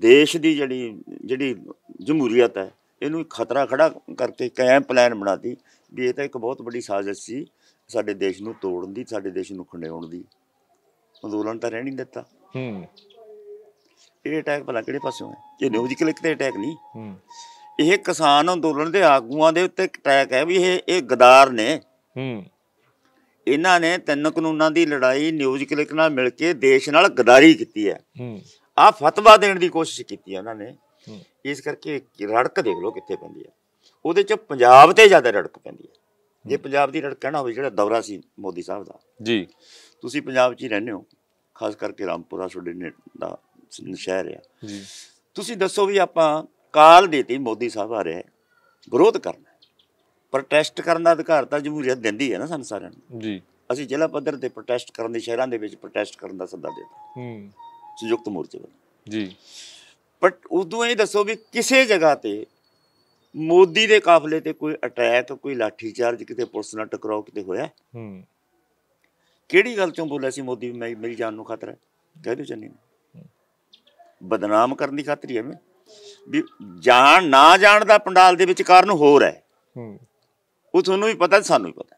ਦੇਸ਼ ਦੀ ਜਿਹੜੀ ਜਿਹੜੀ ਜਮਹੂਰੀਅਤ ਹੈ ਇਹਨੂੰ ਖਤਰਾ ਖੜਾ ਕਰਕੇ ਕੈਂਪ ਪਲਾਨ ਬਣਾਤੀ ਵੀ ਇਹ ਤਾਂ ਇੱਕ ਬਹੁਤ ਵੱਡੀ ਸਾਜ਼ਿਸ਼ ਸੀ ਸਾਡੇ ਦੇਸ਼ ਨੂੰ ਤੋੜਨ ਦੀ ਸਾਡੇ ਦੇਸ਼ ਨੂੰ ਖੰਡਿਆਉਣ ਦੀ ਅੰਦੋਲਨ ਤਾਂ ਰਹਿ ਨਹੀਂ ਦਿੱਤਾ ਹੂੰ ਇਹ ਅਟੈਕ ਭਲਾ ਕਿਹੜੇ ਪਾਸੋਂ ਹੈ ਇਹ ਨਿਊਜ਼ ਕਲਿੱਕ ਤੇ ਅਟੈਕ ਨਹੀਂ ਹੂੰ ਇਹ ਕਿਸਾਨ ਅੰਦੋਲਨ ਦੇ ਆਗੂਆਂ ਦੇ ਉੱਤੇ ਅਟੈਕ ਹੈ ਵੀ ਇਹ ਇਹ ਗਦਾਰ ਨੇ ਹੂੰ ਇਹਨਾਂ ਨੇ ਤਿੰਨ ਕਾਨੂੰਨਾਂ ਦੀ ਲੜਾਈ ਨਿਊਜ਼ ਕਲਿੱਕ ਨਾਲ ਮਿਲ ਕੇ ਦੇਸ਼ ਨਾਲ ਗਦਾਰੀ ਕੀਤੀ ਹੈ ਹੂੰ ਆ ਫਤਵਾ ਦੇਣ ਦੀ ਕੋਸ਼ਿਸ਼ ਕੀਤੀ ਹੈ ਉਹਨਾਂ ਨੇ ਇਸ ਕਰਕੇ ਰੜਕ ਦੇਖ ਲਓ ਕਿੱਥੇ ਪੈਂਦੀ ਹੈ ਉਹਦੇ ਚ ਪੰਜਾਬ ਤੇ ਜ਼ਿਆਦਾ ਰੜਕ ਪੈਂਦੀ ਹੈ ਜੇ ਪੰਜਾਬ ਦੀ ਰੜਕ ਕਹਿਣਾ ਹੋਵੇ ਜਿਹੜਾ ਦੌਰਾ ਸੀ ਮੋਦੀ ਸਾਹਿਬ ਦਾ ਜੀ ਤੁਸੀਂ ਪੰਜਾਬ 'ਚ ਹੀ ਰਹਿੰਦੇ ਹੋ ਖਾਸ ਕਰਕੇ ਰਾਮਪੁਰਾ ਛੋਡੇ ਨੇ ਦਾ ਸ਼ਹਿਰ ਆ ਜੀ ਤੁਸੀਂ ਦੱਸੋ ਵੀ ਆਪਾਂ ਕਾਲ ਦੇਤੀ ਮੋਦੀ ਸਾਹਿਬ ਆ ਰਿਹਾ ਵਿਰੋਧ ਕਰਨਾ ਪ੍ਰੋਟੈਸਟ ਕਰਨ ਦਾ ਅਧਿਕਾਰ ਤਾਂ ਜਮਹੂਰੀਅਤ ਦਿੰਦੀ ਹੈ ਨਾ ਸਾਨੂੰ ਸਾਰਿਆਂ ਨੂੰ ਜੀ ਅਸੀਂ ਜ਼ਿਲ੍ਹਾ ਪੱਧਰ ਤੇ ਪ੍ਰੋਟੈਸਟ ਕਰਨ ਦੇ ਸ਼ਹਿਰਾਂ ਦੇ ਵਿੱਚ ਪ੍ਰੋਟੈਸਟ ਕਰਨ ਦਾ ਸੱਦਾ ਦਿੱਤਾ ਹੂੰ ਸੰਯੁਕਤ ਮੋਰਚੇ ਵੱਲੋਂ ਜੀ ਬਟ ਉਦੋਂ ਇਹ ਦੱਸੋ ਵੀ ਕਿਸੇ ਜਗ੍ਹਾ ਤੇ ਮੋਦੀ ਦੇ ਕਾਫਲੇ ਤੇ ਕੋਈ ਅਟੈਕ ਕੋਈ ਲਾਠੀ ਚਾਰਜ ਕਿਤੇ ਪੁਲਿਸ ਨਾਲ ਟਕਰਾਓ ਕਿਤੇ ਹੋਇਆ ਹੂੰ ਕਿਹੜੀ ਗੱਲ ਚੋਂ ਬੋਲਿਆ ਸੀ ਮੋਦੀ ਮੈਂ ਮੇਰੀ ਜਾਨ ਨੂੰ ਖਤਰਾ ਹੈ ਕਹਿ ਦਿਓ ਚੰਨੀ ਬਦਨਾਮ ਕਰਨ ਦੀ ਖਾਤਰੀ ਹੈ ਮੈਂ ਵੀ ਜਾਣ ਨਾ ਜਾਣ ਦਾ ਪੰਡਾਲ ਦੇ ਵਿੱਚ ਕਾਰਨ ਹੋਰ ਹੈ ਹੂੰ ਉਹ ਤੁਹਾਨੂੰ ਵੀ ਪਤਾ ਸਾਨੂੰ ਵੀ ਪਤਾ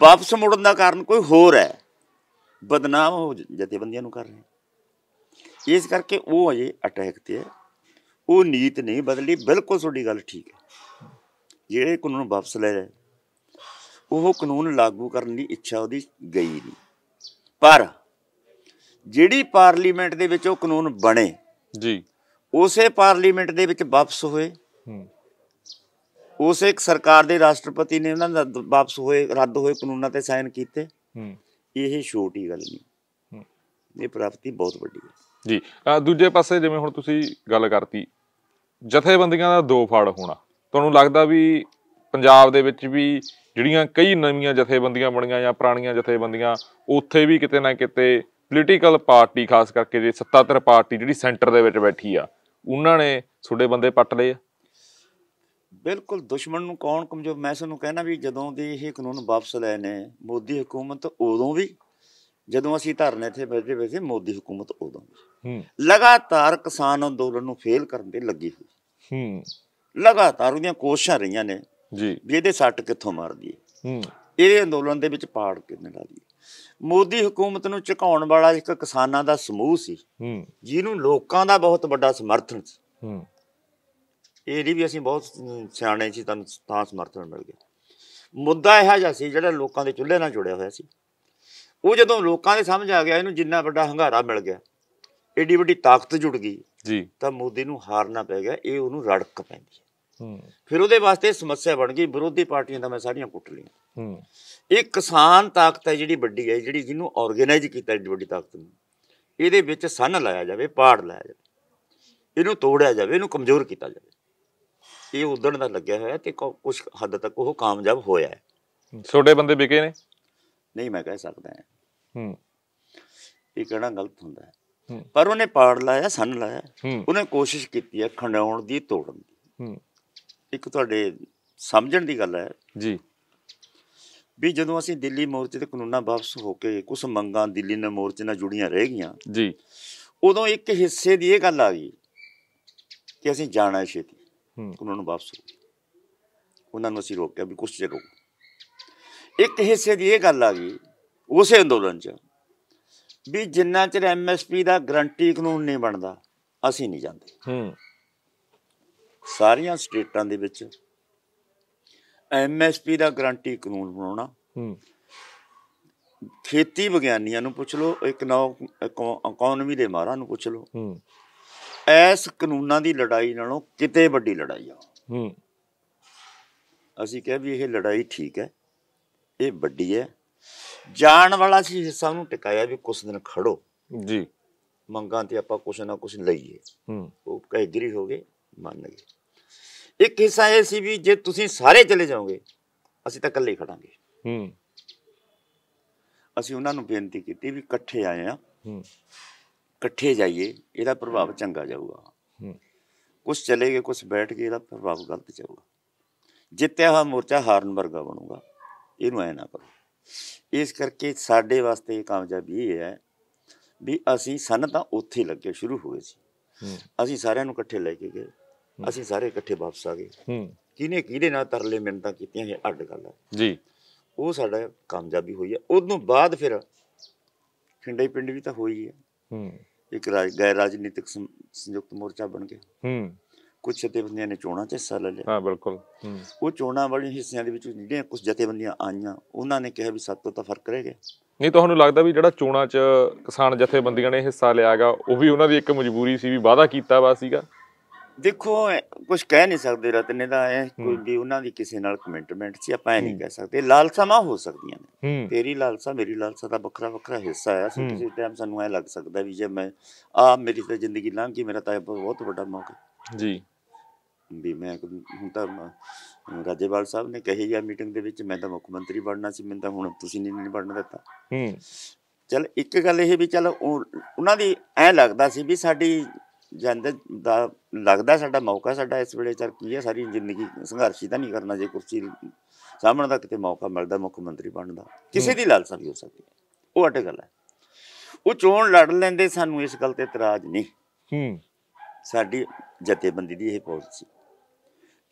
ਵਾਪਸ ਮੁੜਨ ਦਾ ਕਾਰਨ ਕੋਈ ਹੋਰ ਹੈ ਬਦਨਾਮ ਹੋ ਜਥੇਬੰਦੀਆਂ ਨੂੰ ਕਰ ਰਹੇ ਇਸ ਕਰਕੇ ਉਹ ਅਜੇ ਅਟੈਕ ਤੇ ਹੈ ਉਹ ਨੀਤ ਨਹੀਂ ਬਦਲੀ ਬਿਲਕੁਲ ਤੁਹਾਡੀ ਗੱਲ ਠੀਕ ਹੈ ਜਿਹੜੇ ਕਾਨੂੰਨ ਵਾਪਸ ਲੈ ਰਹੇ ਉਹ ਕਾਨੂੰਨ ਲਾਗੂ ਕਰਨ ਦੀ ਇੱਛਾ ਉਹਦੀ ਗਈ ਨਹੀਂ ਪਰ ਜਿਹੜੀ ਪਾਰਲੀਮੈਂਟ ਦੇ ਵਿੱਚ ਉਹ ਕਾਨੂੰਨ ਬਣੇ ਜੀ ਉਸੇ ਪਾਰਲੀਮੈਂਟ ਦੇ ਵਿੱਚ ਵਾਪਸ ਹੋਏ ਉਸੇ ਇੱਕ ਸਰਕਾਰ ਦੇ ਰਾਸ਼ਟਰਪਤੀ ਨੇ ਉਹਨਾਂ ਦਾ ਵਾਪਸ ਹੋਏ ਰੱਦ ਹੋਏ ਕਾਨੂੰਨਾਂ ਤੇ ਸਾਈਨ ਕੀਤੇ ਇਹ ਛੋਟੀ ਗੱਲ ਨਹੀਂ ਇਹ ਪ੍ਰਾਪਤੀ ਬਹੁਤ ਵੱਡੀ ਹੈ ਜੀ ਦੂਜੇ ਪਾਸੇ ਜਿਵੇਂ ਹੁਣ ਤੁਸੀਂ ਗੱਲ ਕਰਤੀ ਜਥੇਬੰਦੀਆਂ ਦਾ ਦੋ ਫਾੜ ਹੋਣਾ ਤੁਹਾਨੂੰ ਲੱਗਦਾ ਵੀ ਪੰਜਾਬ ਦੇ ਵਿੱਚ ਵੀ ਜਿਹੜੀਆਂ ਕਈ ਨਵੀਆਂ ਜਥੇਬੰਦੀਆਂ ਬਣੀਆਂ ਜਾਂ ਪੁਰਾਣੀਆਂ ਜਥੇਬੰਦੀਆਂ ਉੱਥੇ ਵੀ ਕਿਤੇ ਨਾ ਕਿਤੇ ਪੋਲੀਟੀਕਲ ਪਾਰਟੀ ਖਾਸ ਕਰਕੇ ਜੇ ਸੱਤਾਧਰ ਪਾਰਟੀ ਜਿਹੜੀ ਸੈਂਟਰ ਦੇ ਵਿੱਚ ਬੈਠੀ ਆ ਉਹਨਾਂ ਨੇ ਛੋਡੇ ਬੰਦੇ ਪੱਟ ਲਏ ਆ ਬਿਲਕੁਲ ਦੁਸ਼ਮਣ ਨੂੰ ਕੌਣ ਕਮਜ਼ੋਰ ਮੈਂ ਤੁਹਾਨੂੰ ਕਹਿਣਾ ਵੀ ਜਦੋਂ ਦੇ ਇਹ ਕਾਨੂੰਨ ਵਾਪਸ ਲੈ ਨੇ ਮੋਦੀ ਹਕੂਮਤ ਉਦੋਂ ਵੀ ਜਦੋਂ ਅਸੀਂ ਧਰਨੇ ਇੱਥੇ ਬੈਠੇ ਹੋਏ ਮੋਦੀ ਹਕੂਮਤ ਉਦੋਂ ਵੀ ਲਗਾਤਾਰ ਕਿਸਾਨ ਅੰਦੋਲਨ ਨੂੰ ਫੇਲ ਕਰਨ ਦੇ ਲੱਗੀ ਹੋਈ ਹੂੰ ਲਗਾਤਾਰ ਉਹਦੀਆਂ ਕੋਸ਼ਿਸ਼ਾਂ ਰਹੀਆਂ ਨੇ ਜੀ ਵੀ ਇਹਦੇ ਸੱਟ ਕਿੱਥੋਂ ਮਾਰ ਦਈਏ ਹੂੰ ਇਹ ਅੰਦੋਲਨ ਦੇ ਵਿੱਚ ਪਾੜ ਕਿੰਨੇ ਲਾ ਦਈਏ ਮੋਦੀ ਹਕੂਮਤ ਨੂੰ ਝੁਕਾਉਣ ਵਾਲਾ ਇੱਕ ਕਿਸਾਨਾਂ ਦਾ ਸਮੂਹ ਸੀ ਹੂੰ ਜਿਹਨੂੰ ਲੋਕਾਂ ਦਾ ਬਹੁਤ ਵੱਡਾ ਸਮਰਥਨ ਸੀ ਹੂੰ ਇਹ ਨਹੀਂ ਵੀ ਅਸੀਂ ਬਹੁਤ ਸਿਆਣੇ ਸੀ ਤੁਹਾਨੂੰ ਤਾਂ ਸਮਰਥਨ ਮਿਲ ਗਿਆ ਮੁੱਦਾ ਇਹ ਜਿਹਾ ਸੀ ਜਿਹੜਾ ਲੋਕਾਂ ਦੇ ਚੁੱਲ੍ਹੇ ਨਾਲ ਜੁੜਿਆ ਹੋਇਆ ਸੀ ਉਹ ਜਦੋਂ ਲੋਕਾਂ ਦੇ ਸਮਝ ਆ ਗਿਆ ਇਹਨੂੰ ਜਿੰਨਾ ਵੱਡਾ ਹੰਗਾਰਾ ਮਿਲ ਗਿਆ ਏਡੀ ਵੱਡੀ ਤਾਕਤ ਜੁੜ ਗਈ ਜੀ ਤਾਂ ਮੋਦੀ ਨੂੰ ਹਾਰਨਾ ਪੈ ਗਿਆ ਇਹ ਉਹਨੂੰ ਰੜਕ ਪੈਂਦੀ ਹੈ ਫਿਰ ਉਹਦੇ ਵਾਸਤੇ ਸਮੱਸਿਆ ਬਣ ਗਈ ਵਿਰੋਧੀ ਪਾਰਟੀਆਂ ਦਾ ਮੈਂ ਸਾਰੀਆਂ ਕੁੱਟ ਲਈਆਂ ਇਹ ਕਿਸਾਨ ਤਾਕਤ ਹੈ ਜਿਹੜੀ ਵੱਡੀ ਹੈ ਜਿਹੜੀ ਜਿਹਨੂੰ ਆਰਗੇਨਾਈਜ਼ ਕੀਤਾ ਏਡੀ ਵੱਡੀ ਤਾਕਤ ਨੂੰ ਇਹਦੇ ਵਿੱਚ ਸੰਨ ਲਾਇਆ ਜਾਵੇ ਪਾੜ ਲਾਇਆ ਜਾਵੇ ਇਹਨੂੰ ਤੋੜਿਆ ਜਾਵੇ ਇਹਨੂੰ ਕਮਜ਼ੋਰ ਕੀਤਾ ਜਾਵੇ ਇਹ ਉਦਣ ਦਾ ਲੱਗਿਆ ਹੋਇਆ ਤੇ ਕੁਝ ਹੱਦ ਤੱਕ ਉਹ ਕਾਮਯਾਬ ਹੋਇਆ ਹੈ ਛੋਟੇ ਬੰਦੇ ਵਿਕੇ ਨੇ ਨਹੀਂ ਮੈਂ ਕਹਿ ਸਕਦਾ ਹਾਂ ਹੂੰ ਇਹ ਕਿਹੜਾ ਗਲਤ ਹੁੰਦਾ ਹੈ ਪਰ ਉਹਨੇ ਪਾੜ ਲਾਇਆ ਸਨ ਲਾਇਆ ਉਹਨੇ ਕੋਸ਼ਿਸ਼ ਕੀਤੀ ਹੈ ਖੰਡਾਉਣ ਦੀ ਤੋੜਨ ਦੀ ਇੱਕ ਤੁਹਾਡੇ ਸਮਝਣ ਦੀ ਗੱਲ ਹੈ ਜੀ ਵੀ ਜਦੋਂ ਅਸੀਂ ਦਿੱਲੀ ਮੋਰਚੇ ਤੇ ਕਾਨੂੰਨਾਂ ਵਾਪਸ ਹੋ ਕੇ ਕੁਝ ਮੰਗਾਂ ਦਿੱਲੀ ਨੇ ਮੋਰਚੇ ਨਾਲ ਜੁੜੀਆਂ ਰਹਿ ਗਈਆਂ ਜੀ ਉਦੋਂ ਇੱਕ ਹਿੱਸੇ ਦੀ ਇਹ ਗੱਲ ਆ ਗਈ ਕਿ ਅਸੀਂ ਜਾਣਾ ਛੇਤੀ ਨੂੰ ਵਾਪਸ ਉਹਨਾਂ ਨੂੰ ਅਸੀਂ ਰੋਕਿਆ ਵੀ ਕੁਝ ਚਿਰ ਰੋਕ ਇੱਕ ਹਿੱਸੇ ਦੀ ਇਹ ਗੱਲ ਆ ਗਈ ਉਸੇ ਅੰਦੋਲਨ 'ਚ ਵੀ ਜਿੰਨਾ ਚਿਰ ਐਮਐਸਪੀ ਦਾ ਗਰੰਟੀ ਕਾਨੂੰਨ ਨਹੀਂ ਬਣਦਾ ਅਸੀਂ ਨਹੀਂ ਜਾਂਦੇ ਹੂੰ ਸਾਰੀਆਂ ਸਟੇਟਾਂ ਦੇ ਵਿੱਚ ਐਮਐਸਪੀ ਦਾ ਗਰੰਟੀ ਕਾਨੂੰਨ ਬਣਾਉਣਾ ਹੂੰ ਖੇਤੀ ਵਿਗਿਆਨੀਆਂ ਨੂੰ ਪੁੱਛ ਲਓ ਇਕਨੋਮੀ ਦੇ ਮਾਹਰਾਂ ਨੂੰ ਪੁੱਛ ਲਓ ਹੂੰ ਐਸ ਕਾਨੂੰਨਾਂ ਦੀ ਲੜਾਈ ਨਾਲੋਂ ਕਿਤੇ ਵੱਡੀ ਲੜਾਈ ਆ ਹੂੰ ਅਸੀਂ ਕਹੇ ਵੀ ਇਹ ਲੜਾਈ ਠੀਕ ਹੈ ਇਹ ਵੱਡੀ ਹੈ ਜਾਣ ਵਾਲਾ ਸੀ ਹਿੱਸਾ ਨੂੰ ਟਿਕਾਇਆ ਵੀ ਕੁਝ ਦਿਨ ਖੜੋ ਜੀ ਮੰਗਾਂ ਤੇ ਆਪਾਂ ਕੁਛ ਨਾ ਕੁਛ ਲਈਏ ਹੂੰ ਉਹ ਕਹੇ ਗਰੀ ਹੋ ਗਏ ਮੰਨ ਗਏ ਇੱਕ ਹਿੱਸਾ ਇਹ ਸੀ ਵੀ ਜੇ ਤੁਸੀਂ ਸਾਰੇ ਚਲੇ ਜਾਓਗੇ ਅਸੀਂ ਤਾਂ ਇਕੱਲੇ ਖੜਾਂਗੇ ਹੂੰ ਅਸੀਂ ਉਹਨਾਂ ਨੂੰ ਬੇਨਤੀ ਕੀਤੀ ਵੀ ਇਕੱਠੇ ਆਏ ਆ ਹੂੰ ਇਕੱਠੇ ਜਾਈਏ ਇਹਦਾ ਪ੍ਰਭਾਵ ਚੰਗਾ ਜਾਊਗਾ ਹੂੰ ਕੁਝ ਚਲੇ ਗਏ ਕੁਝ ਬੈਠ ਗਏ ਇਹਦਾ ਪ੍ਰਭਾਵ ਗਲਤ ਜਾਊਗਾ ਜਿੱਤਿਆ ਹੋਇਆ ਮੋਰਚਾ ਹਾਰਨ ਵਰਗਾ ਬਣੂਗਾ ਇਹਨੂੰ ਐ ਨਾ ਕਰੋ ਇਸ ਕਰਕੇ ਸਾਡੇ ਵਾਸਤੇ ਇਹ ਕਾਮਯਾਬੀ ਇਹ ਹੈ ਵੀ ਅਸੀਂ ਸਨ ਤਾਂ ਉੱਥੇ ਲੱਗੇ ਸ਼ੁਰੂ ਹੋਏ ਸੀ ਅਸੀਂ ਸਾਰਿਆਂ ਨੂੰ ਇਕੱਠੇ ਲੈ ਕੇ ਗਏ ਅਸੀਂ ਸਾਰੇ ਇਕੱਠੇ ਵਾਪਸ ਆ ਗਏ ਹੂੰ ਕਿਹਨੇ ਕਿਹਦੇ ਨਾਲ ਤਰਲੇ ਤਾਂ ਕੀਤੀਆਂ ਇਹ ਅੱਡ ਗੱਲ ਹੈ ਜੀ ਉਹ ਸਾਡਾ ਕਾਮਯਾਬੀ ਹੋਈ ਹੈ ਉਦੋਂ ਬਾਅਦ ਫਿਰ ਖਿੰਡੇ ਪਿੰਡ ਵੀ ਤਾਂ ਹੋਈ ਹੈ ਹੂੰ ਇੱਕ ਰਾਜ ਗੈਰ ਰਾਜਨੀਤਿਕ ਸੰਯੁਕਤ ਮੋਰਚਾ ਬਣ ਗਿਆ ਹੂੰ ਕੁਝ ਜਥੇਬੰਦੀਆਂ ਨੇ ਚੋਣਾਂ 'ਚ ਹਿੱਸਾ ਲੈ ਲਿਆ ਹਾਂ ਬਿਲਕੁਲ ਉਹ ਚੋਣਾਂ ਵਾਲੇ ਹਿੱਸਿਆਂ ਦੇ ਵਿੱਚ ਜਿਹੜੀਆਂ ਕੁਝ ਜਥੇਬੰਦੀਆਂ ਆਈਆਂ ਉਹਨਾਂ ਨੇ ਕਿਹਾ ਵੀ ਸਾਡੇ ਤੋਂ ਤਾਂ ਫਰਕ ਰਹਿ ਗਿਆ ਨਹੀਂ ਤੁਹਾਨੂੰ ਲੱਗਦਾ ਵੀ ਜਿਹੜਾ ਚੋਣਾਂ 'ਚ ਕਿਸਾਨ ਜਥੇਬੰਦੀਆਂ ਨੇ ਹਿੱਸਾ ਲਿਆਗਾ ਉਹ ਵੀ ਉਹਨਾਂ ਦੀ ਇੱਕ ਮਜਬੂਰੀ ਸੀ ਵੀ ਵਾਅਦਾ ਕੀਤਾ ਵਾ ਸੀਗਾ ਦੇਖੋ ਕੁਝ ਕਹਿ ਨਹੀਂ ਸਕਦੇ ਰਤਨੇ ਦਾ ਐ ਕੋਈ ਵੀ ਉਹਨਾਂ ਦੀ ਕਿਸੇ ਨਾਲ ਕਮਿਟਮੈਂਟ ਸੀ ਆਪਾਂ ਇਹ ਨਹੀਂ ਕਹਿ ਸਕਦੇ ਲਾਲਸਾ ਮਾ ਹੋ ਸਕਦੀਆਂ ਨੇ ਤੇਰੀ ਲਾਲਸਾ ਮੇਰੀ ਲਾਲਸਾ ਦਾ ਵੱਖਰਾ ਵੱਖਰਾ ਹਿੱਸਾ ਆ ਸੋ ਕਿਸੇ ਟਾਈਮ ਸਾਨੂੰ ਐ ਲੱਗ ਸਕਦਾ ਵੀ ਜੇ ਮੈਂ ਆ ਮੇਰੀ ਤਾਂ ਜ਼ਿੰਦਗੀ ਲੰਘ ਗਈ ਮੇਰਾ ਤਾਂ ਬਹੁਤ ਵੱਡਾ ਮੌਕਾ ਜੀ ਵੀ ਮੈਂ ਹੁਣ ਤਾਂ ਰਾਜੇਵਾਲ ਸਾਹਿਬ ਨੇ ਕਹੀ ਜਾਂ ਮੀਟਿੰਗ ਦੇ ਵਿੱਚ ਮੈਂ ਤਾਂ ਮੁੱਖ ਮੰਤਰੀ ਬਣਨਾ ਸੀ ਮੈਂ ਤਾਂ ਹੁਣ ਤੁਸੀਂ ਨਹੀਂ ਨਹੀਂ ਬਣਨ ਦਿੱਤਾ ਹੂੰ ਚਲ ਇੱਕ ਗੱਲ ਇਹ ਵੀ ਚਲ ਉਹਨਾਂ ਦੀ ਐ ਲੱਗਦਾ ਸੀ ਵੀ ਸਾਡੀ ਜਾਂਦੇ ਦਾ ਲੱਗਦਾ ਸਾਡਾ ਮੌਕਾ ਸਾਡਾ ਇਸ ਵੇਲੇ ਚਰ ਕੀ ਹੈ ਸਾਰੀ ਜ਼ਿੰਦਗੀ ਸੰਘਰਸ਼ੀ ਤਾਂ ਨਹੀਂ ਕਰਨਾ ਜੇ ਕੁਰਸੀ ਸਾਹਮਣੇ ਦਾ ਕਿਤੇ ਮੌਕਾ ਮਿਲਦਾ ਮੁੱਖ ਮੰਤਰੀ ਬਣਨ ਦਾ ਕਿਸੇ ਦੀ ਲਾਲਸਾ ਵੀ ਹੋ ਸਕਦੀ ਹੈ ਉਹ ਅਟਕਲ ਹੈ ਉਹ ਚੋਣ ਲੜ ਲੈਂਦੇ ਸਾਨੂੰ ਇਸ ਗੱਲ ਤੇ ਇਤਰਾਜ਼ ਨਹੀਂ ਹੂੰ ਸਾਡੀ ਜਥੇਬੰਦੀ ਦੀ ਇਹ ਪਾਲਿਸੀ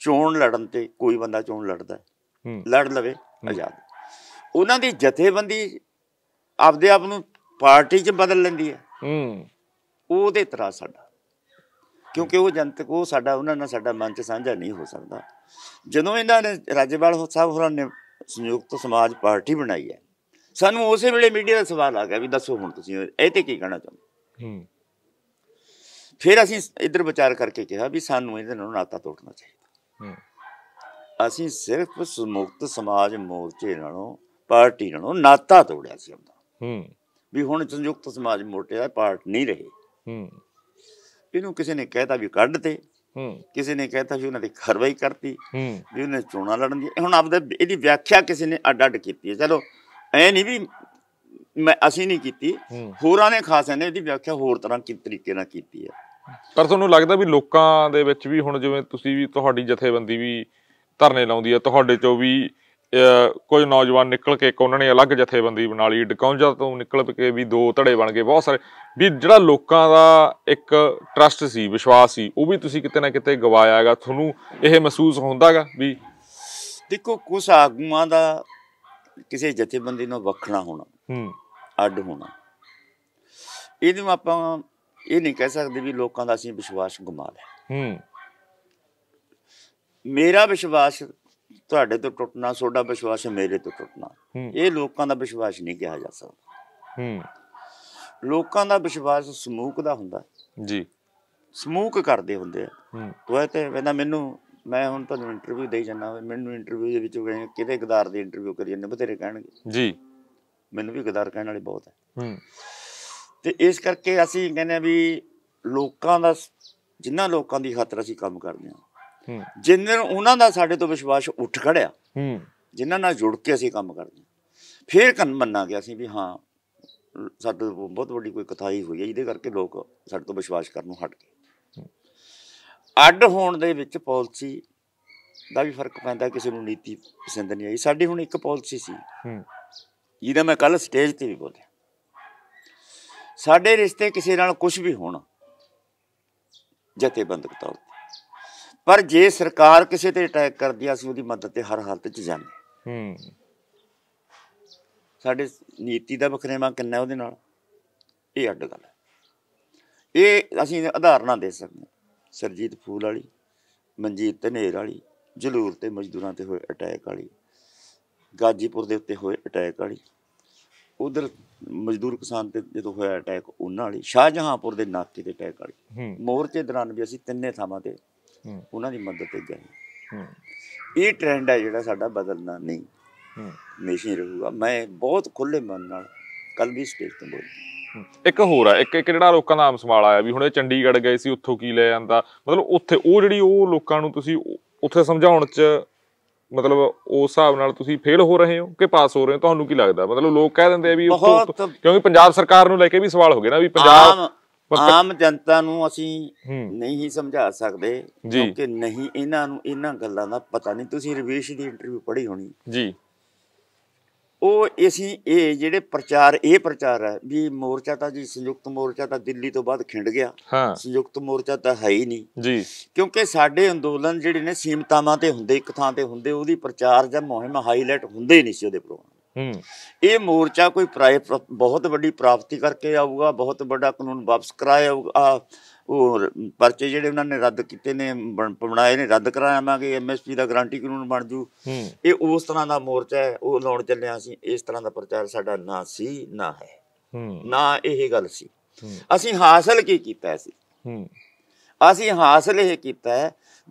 ਚੋਣ ਲੜਨ ਤੇ ਕੋਈ ਬੰਦਾ ਚੋਣ ਲੜਦਾ ਲੜ ਲਵੇ ਆਜ਼ਾਦ ਉਹਨਾਂ ਦੀ ਜਥੇਬੰਦੀ ਆਪਦੇ ਆਪ ਨੂੰ ਪਾਰਟੀ 'ਚ ਬਦਲ ਲੈਂਦੀ ਹੈ ਹੂੰ ਉਹਦੇ ਤਰ੍ਹਾਂ ਸਾਡਾ ਕਿਉਂਕਿ ਉਹ ਜਨਤਕ ਉਹ ਸਾਡਾ ਉਹਨਾਂ ਨਾਲ ਸਾਡਾ ਮਨ 'ਚ ਸਾਂਝਾ ਨਹੀਂ ਹੋ ਸਕਦਾ ਜਦੋਂ ਇਹਨਾਂ ਨੇ ਰਾਜੇਵਾਲ ਸਾਹਿਬ ਹੋਰਾਂ ਨੇ ਸੰਯੁਕਤ ਸਮਾਜ ਪਾਰਟੀ ਬਣਾਈ ਹੈ ਸਾਨੂੰ ਉਸੇ ਵੇਲੇ ਮੀਡੀਆ ਦਾ ਸਵਾਲ ਆ ਗਿਆ ਵੀ ਦੱਸੋ ਹੁਣ ਤੁਸੀਂ ਇਹ ਤੇ ਕੀ ਕਹਿਣਾ ਚਾਹੁੰਦੇ ਹੂੰ ਫਿਰ ਅਸੀਂ ਇੱਧਰ ਵਿਚਾਰ ਕਰਕੇ ਕਿਹਾ ਵੀ ਸਾਨੂੰ ਇਹਦੇ ਨਾਲ ਨਾਤਾ ਤੋੜਨਾ ਚਾਹੀਦਾ ਅਸੀਂ ਸਿਰਫ ਸੁਮੁਕਤ ਸਮਾਜ ਮੋਰਚੇ ਨਾਲੋਂ ਪਾਰਟੀ ਨਾਲੋਂ ਨਾਤਾ ਤੋੜਿਆ ਸੀ ਆਪਣਾ ਹੂੰ ਵੀ ਹੁਣ ਸੰਯੁਕਤ ਸਮਾਜ ਮੋਰਚੇ ਦਾ ਪਾਰਟ ਨਹੀਂ ਰਹੇ ਹੂੰ ਇਹਨੂੰ ਕਿਸੇ ਨੇ ਕਹਿਤਾ ਵੀ ਕੱਢ ਤੇ ਹੂੰ ਕਿਸੇ ਨੇ ਕਹਿਤਾ ਵੀ ਉਹਨਾਂ ਦੀ ਕਾਰਵਾਈ ਕਰਤੀ ਹੂੰ ਵੀ ਉਹਨੇ ਚੋਣਾਂ ਲੜਨ ਦੀ ਹੁਣ ਆਪਦੇ ਇਹਦੀ ਵਿਆਖਿਆ ਕਿਸੇ ਨੇ ਅੱਡ ਅੱਡ ਕੀਤੀ ਹੈ ਚਲੋ ਐ ਨਹੀਂ ਵੀ ਮੈਂ ਅਸੀਂ ਨਹੀਂ ਕੀਤੀ ਹੋਰਾਂ ਨੇ ਖਾਸ ਨੇ ਇਹਦੀ ਵਿਆਖਿਆ ਹੋਰ ਤਰ੍ਹਾਂ ਕੀ ਤਰੀਕੇ ਨਾਲ ਕੀਤੀ ਹੈ ਪਰ ਤੁਹਾਨੂੰ ਲੱਗਦਾ ਵੀ ਲੋਕਾਂ ਦੇ ਵਿੱਚ ਵੀ ਹੁਣ ਜਿਵੇਂ ਤੁਸੀਂ ਵੀ ਤੁਹਾਡੀ ਜਥੇਬੰਦੀ ਵੀ ਧਰਨੇ ਲਾਉਂਦੀ ਹੈ ਤੁਹਾਡੇ ਚੋਂ ਵੀ ਕੋਈ ਨੌਜਵਾਨ ਨਿਕਲ ਕੇ ਇੱਕ ਉਹਨਾਂ ਨੇ ਅਲੱਗ ਜਥੇਬੰਦੀ ਬਣਾ ਲਈ ਡਕੌਂਜਾ ਤੋਂ ਨਿਕਲ ਕੇ ਵੀ ਦੋ ਧੜੇ ਬਣ ਗਏ ਬਹੁਤ ਸਾਰੇ ਵੀ ਜਿਹੜਾ ਲੋਕਾਂ ਦਾ ਇੱਕ ਟਰਸਟ ਸੀ ਵਿਸ਼ਵਾਸ ਸੀ ਉਹ ਵੀ ਤੁਸੀਂ ਕਿਤੇ ਨਾ ਕਿਤੇ ਗਵਾਇਆ ਹੈਗਾ ਤੁਹਾਨੂੰ ਇਹ ਮਹਿਸੂਸ ਹੁੰਦਾਗਾ ਵੀ ਦੇਖੋ ਕੁਝ ਆਗੂਆਂ ਦਾ ਕਿਸੇ ਜਥੇਬੰਦੀ ਨਾਲ ਵੱਖਣਾ ਹੋਣਾ ਹੂੰ ਅੱਡ ਹੋਣਾ ਇਹਦੇ ਨੂੰ ਆਪਾਂ ਇਹ ਨਹੀਂ ਕਹਿ ਸਕਦੇ ਵੀ ਲੋਕਾਂ ਦਾ ਅਸੀਂ ਵਿਸ਼ਵਾਸ ਗੁਮਾ ਲਿਆ ਹੂੰ ਮੇਰਾ ਵਿਸ਼ਵਾਸ ਤੁਹਾਡੇ ਤੋਂ ਟੁੱਟਣਾ ਤੁਹਾਡਾ ਵਿਸ਼ਵਾਸ ਮੇਰੇ ਤੋਂ ਟੁੱਟਣਾ ਇਹ ਲੋਕਾਂ ਦਾ ਵਿਸ਼ਵਾਸ ਨਹੀਂ ਕਿਹਾ ਜਾ ਸਕਦਾ ਹੂੰ ਲੋਕਾਂ ਦਾ ਵਿਸ਼ਵਾਸ ਸਮੂਕ ਦਾ ਹੁੰਦਾ ਜੀ ਸਮੂਕ ਕਰਦੇ ਹੁੰਦੇ ਆ ਹੂੰ ਤੇ ਕਹਿੰਦਾ ਮੈਨੂੰ ਮੈਂ ਹੁਣ ਤੁਹਾਨੂੰ ਇੰਟਰਵਿਊ ਦੇਈ ਜਾਣਾ ਮੈਨੂੰ ਇੰਟਰਵਿਊ ਦੇ ਵਿੱਚ ਕਹਿੰਦੇ ਕਿਹਦੇ ਗਦਾਰ ਦੀ ਇੰਟਰਵਿਊ ਕਰੀ ਜਾਂਦੇ ਬਥੇਰੇ ਕਹਿਣਗੇ ਜੀ ਮੈਨੂੰ ਵੀ ਗਦਾਰ ਕਹਿਣ ਵਾਲੇ ਬਹੁਤ ਹੈ ਹੂੰ ਤੇ ਇਸ ਕਰਕੇ ਅਸੀਂ ਕਹਿੰਦੇ ਆ ਵੀ ਲੋਕਾਂ ਦਾ ਜਿਨ੍ਹਾਂ ਲੋਕਾਂ ਦੀ ਖਾਤਰ ਅਸੀਂ ਕੰਮ ਕਰਦੇ ਆ ਜਿੰਨਾਂ ਉਹਨਾਂ ਦਾ ਸਾਡੇ ਤੋਂ ਵਿਸ਼ਵਾਸ ਉੱਠ ਖੜਿਆ ਜਿਨ੍ਹਾਂ ਨਾਲ ਜੁੜ ਕੇ ਅਸੀਂ ਕੰਮ ਕਰਦੇ ਆ ਫੇਰ ਕੰਨ ਮੰਨਾ ਗਿਆ ਅਸੀਂ ਵੀ ਹਾਂ ਸਾਡੇ ਤੋਂ ਬਹੁਤ ਵੱਡੀ ਕੋਈ ਕਥਾਈ ਹੋਈ ਹੈ ਜਿਹਦੇ ਕਰਕੇ ਲੋਕ ਸਾਡੇ ਤੋਂ ਵਿਸ਼ਵਾਸ ਕਰਨ ਨੂੰ ਹਟ ਗਏ ਅੱਡ ਹੋਣ ਦੇ ਵਿੱਚ ਪਾਲਿਸੀ ਦਾ ਵੀ ਫਰਕ ਪੈਂਦਾ ਕਿਸੇ ਨੂੰ ਨੀਤੀ ਪਸੰਦ ਨਹੀਂ ਆਈ ਸਾਡੀ ਹੁਣ ਇੱਕ ਪਾਲਿਸੀ ਸੀ ਜਿਹਦਾ ਮੈਂ ਕੱਲ ਸਟੇਜ ਤੇ ਵੀ ਬੋਲਿਆ ਸਾਡੇ ਰਿਸ਼ਤੇ ਕਿਸੇ ਨਾਲ ਕੁਝ ਵੀ ਹੋਣ ਜਥੇਬੰਦਕ ਤੌਰ ਪਰ ਜੇ ਸਰਕਾਰ ਕਿਸੇ ਤੇ ਅਟੈਕ ਕਰਦੀ ਆ ਅਸੀਂ ਉਹਦੀ ਮਦਦ ਤੇ ਹਰ ਹਾਲਤ 'ਚ ਜਾਂਦੇ ਹੂੰ ਸਾਡੇ ਨੀਤੀ ਦਾ ਬਖਰੇਵਾ ਕਿੰਨਾ ਉਹਦੇ ਨਾਲ ਇਹ ਅੱਡ ਗੱਲ ਹੈ ਇਹ ਅਸੀਂ ਉਦਾਹਰਨਾਂ ਦੇ ਸਕਦੇ ਸਰਜੀਤ ਫੂਲ ਵਾਲੀ ਮਨਜੀਤ ਧਨੇਰ ਵਾਲੀ ਜਲੂਰ ਤੇ ਮਜ਼ਦੂਰਾਂ ਤੇ ਹੋਏ ਅਟੈਕ ਵਾਲੀ ਗਾਜੀਪੁਰ ਦੇ ਉੱਤੇ ਹੋਏ ਅਟੈਕ ਵਾਲੀ ਉਧਰ ਮਜ਼ਦੂਰ ਕਿਸਾਨ ਤੇ ਜਦੋਂ ਹੋਇਆ ਅਟੈਕ ਉਹਨਾਂ ਵਾਲੀ ਸ਼ਾਹਜਹਾਂਪੁਰ ਦੇ ਨਾਕੇ ਤੇ ਅਟੈਕ ਵਾਲੀ ਮੋਰਚੇ ਦੌਰਾਨ ਵੀ ਅਸੀਂ ਤਿੰਨੇ ਥਾਵਾਂ ਤੇ ਉਹਨਾਂ ਦੀ ਮਦਦ ਤੇ ਗਏ ਇਹ ਟ੍ਰੈਂਡ ਹੈ ਜਿਹੜਾ ਸਾਡਾ ਬਦਲਣਾ ਨਹੀਂ ਮੇਸ਼ੀ ਰਹੂਗਾ ਮੈਂ ਬਹੁਤ ਖੁੱਲੇ ਮਨ ਨਾਲ ਕੱਲ ਵੀ ਸਟੇਜ ਤੋਂ ਬੋਲ ਇੱਕ ਹੋਰ ਆ ਇੱਕ ਇੱਕ ਜਿਹੜਾ ਲੋਕਾਂ ਦਾ ਆਮ ਸਵਾਲ ਆਇਆ ਵੀ ਹੁਣ ਇਹ ਚੰਡੀਗੜ੍ਹ ਗਏ ਸੀ ਉੱਥੋਂ ਕੀ ਲੈ ਜਾਂਦਾ ਮਤਲਬ ਉੱਥੇ ਉਹ ਜਿਹੜੀ ਉਹ ਲੋਕਾਂ ਨੂੰ ਤੁਸੀਂ ਉੱਥੇ ਸਮਝਾਉਣ 'ਚ ਮਤਲਬ ਉਸ ਹਿਸਾਬ ਨਾਲ ਤੁਸੀਂ ਫੇਲ ਹੋ ਰਹੇ ਹੋ ਕਿ ਪਾਸ ਹੋ ਰਹੇ ਹੋ ਤੁਹਾਨੂੰ ਕੀ ਲੱਗਦਾ ਮਤਲਬ ਲੋਕ ਕਹਿ ਦਿੰਦੇ ਆ ਵੀ ਕਿਉਂਕਿ ਪੰਜਾਬ ਸਰਕਾਰ ਨੂੰ ਲੈ ਕੇ ਵੀ ਸਵਾਲ ਹੋ ਗਏ ਨਾ ਵੀ ਪੰਜਾਬ ਆਮ ਜਨਤਾ ਨੂੰ ਅਸੀਂ ਨਹੀਂ ਸਮਝਾ ਸਕਦੇ ਕਿਉਂਕਿ ਨਹੀਂ ਇਹਨਾਂ ਨੂੰ ਇਹਨਾਂ ਗੱਲਾਂ ਦਾ ਪਤਾ ਨਹੀਂ ਤੁਸੀਂ ਰਵੀਸ਼ ਦੀ ਇੰਟਰਵਿਊ ਪੜ੍ਹੀ ਹੋਣੀ ਜੀ ਉਹ ਅਸੀਂ ਇਹ ਜਿਹੜੇ ਪ੍ਰਚਾਰ ਇਹ ਪ੍ਰਚਾਰ ਹੈ ਵੀ ਮੋਰਚਾ ਤਾਂ ਜੀ ਸੰਯੁਕਤ ਮੋਰਚਾ ਤਾਂ ਦਿੱਲੀ ਤੋਂ ਬਾਅਦ ਖਿੰਡ ਗਿਆ ਸੰਯੁਕਤ ਮੋਰਚਾ ਤਾਂ ਹੈ ਹੀ ਨਹੀਂ ਜੀ ਕਿਉਂਕਿ ਸਾਡੇ ਅੰਦੋਲਨ ਜਿਹੜੇ ਨੇ ਸੀਮਤਾਵਾਂ ਤੇ ਹੁੰਦੇ ਇੱਕ ਥਾਂ ਤੇ ਹੁੰਦੇ ਉਹਦੀ ਪ੍ਰਚਾਰ ਜਾਂ ਮੁਹਿੰਮ ਹਾਈਲਾਈਟ ਹੁੰਦੇ ਨਹੀਂ ਸੀ ਉਹਦੇ ਪ੍ਰੋਗਰਾਮ ਇਹ ਮੋਰਚਾ ਕੋਈ ਬਹੁਤ ਵੱਡੀ ਪ੍ਰਾਪਤੀ ਕਰਕੇ ਆਊਗਾ ਬਹੁਤ ਵੱਡਾ ਕਾਨੂੰਨ ਵਾਪਸ ਕਰਾਇਆ ਆਊਗਾ ਉਹ ਪਰਚੇ ਜਿਹੜੇ ਉਹਨਾਂ ਨੇ ਰੱਦ ਕੀਤੇ ਨੇ ਬਣਾਏ ਨੇ ਰੱਦ ਕਰਾਵਾਂਗੇ ਐਮਐਸਪੀ ਦਾ ਗਾਰੰਟੀ ਕਾਨੂੰਨ ਬਣ ਜੂ ਇਹ ਉਸ ਤਰ੍ਹਾਂ ਦਾ ਮੋਰਚਾ ਹੈ ਉਹ ਲਾਉਣ ਚੱਲਿਆ ਸੀ ਇਸ ਤਰ੍ਹਾਂ ਦਾ ਪ੍ਰਚਾਰ ਸਾਡਾ ਨਾ ਸੀ ਨਾ ਹੈ ਨਾ ਇਹ ਗੱਲ ਸੀ ਅਸੀਂ ਹਾਸਲ ਕੀ ਕੀਤਾ ਸੀ ਅਸੀਂ ਹਾਸਲ ਇਹ ਕੀਤਾ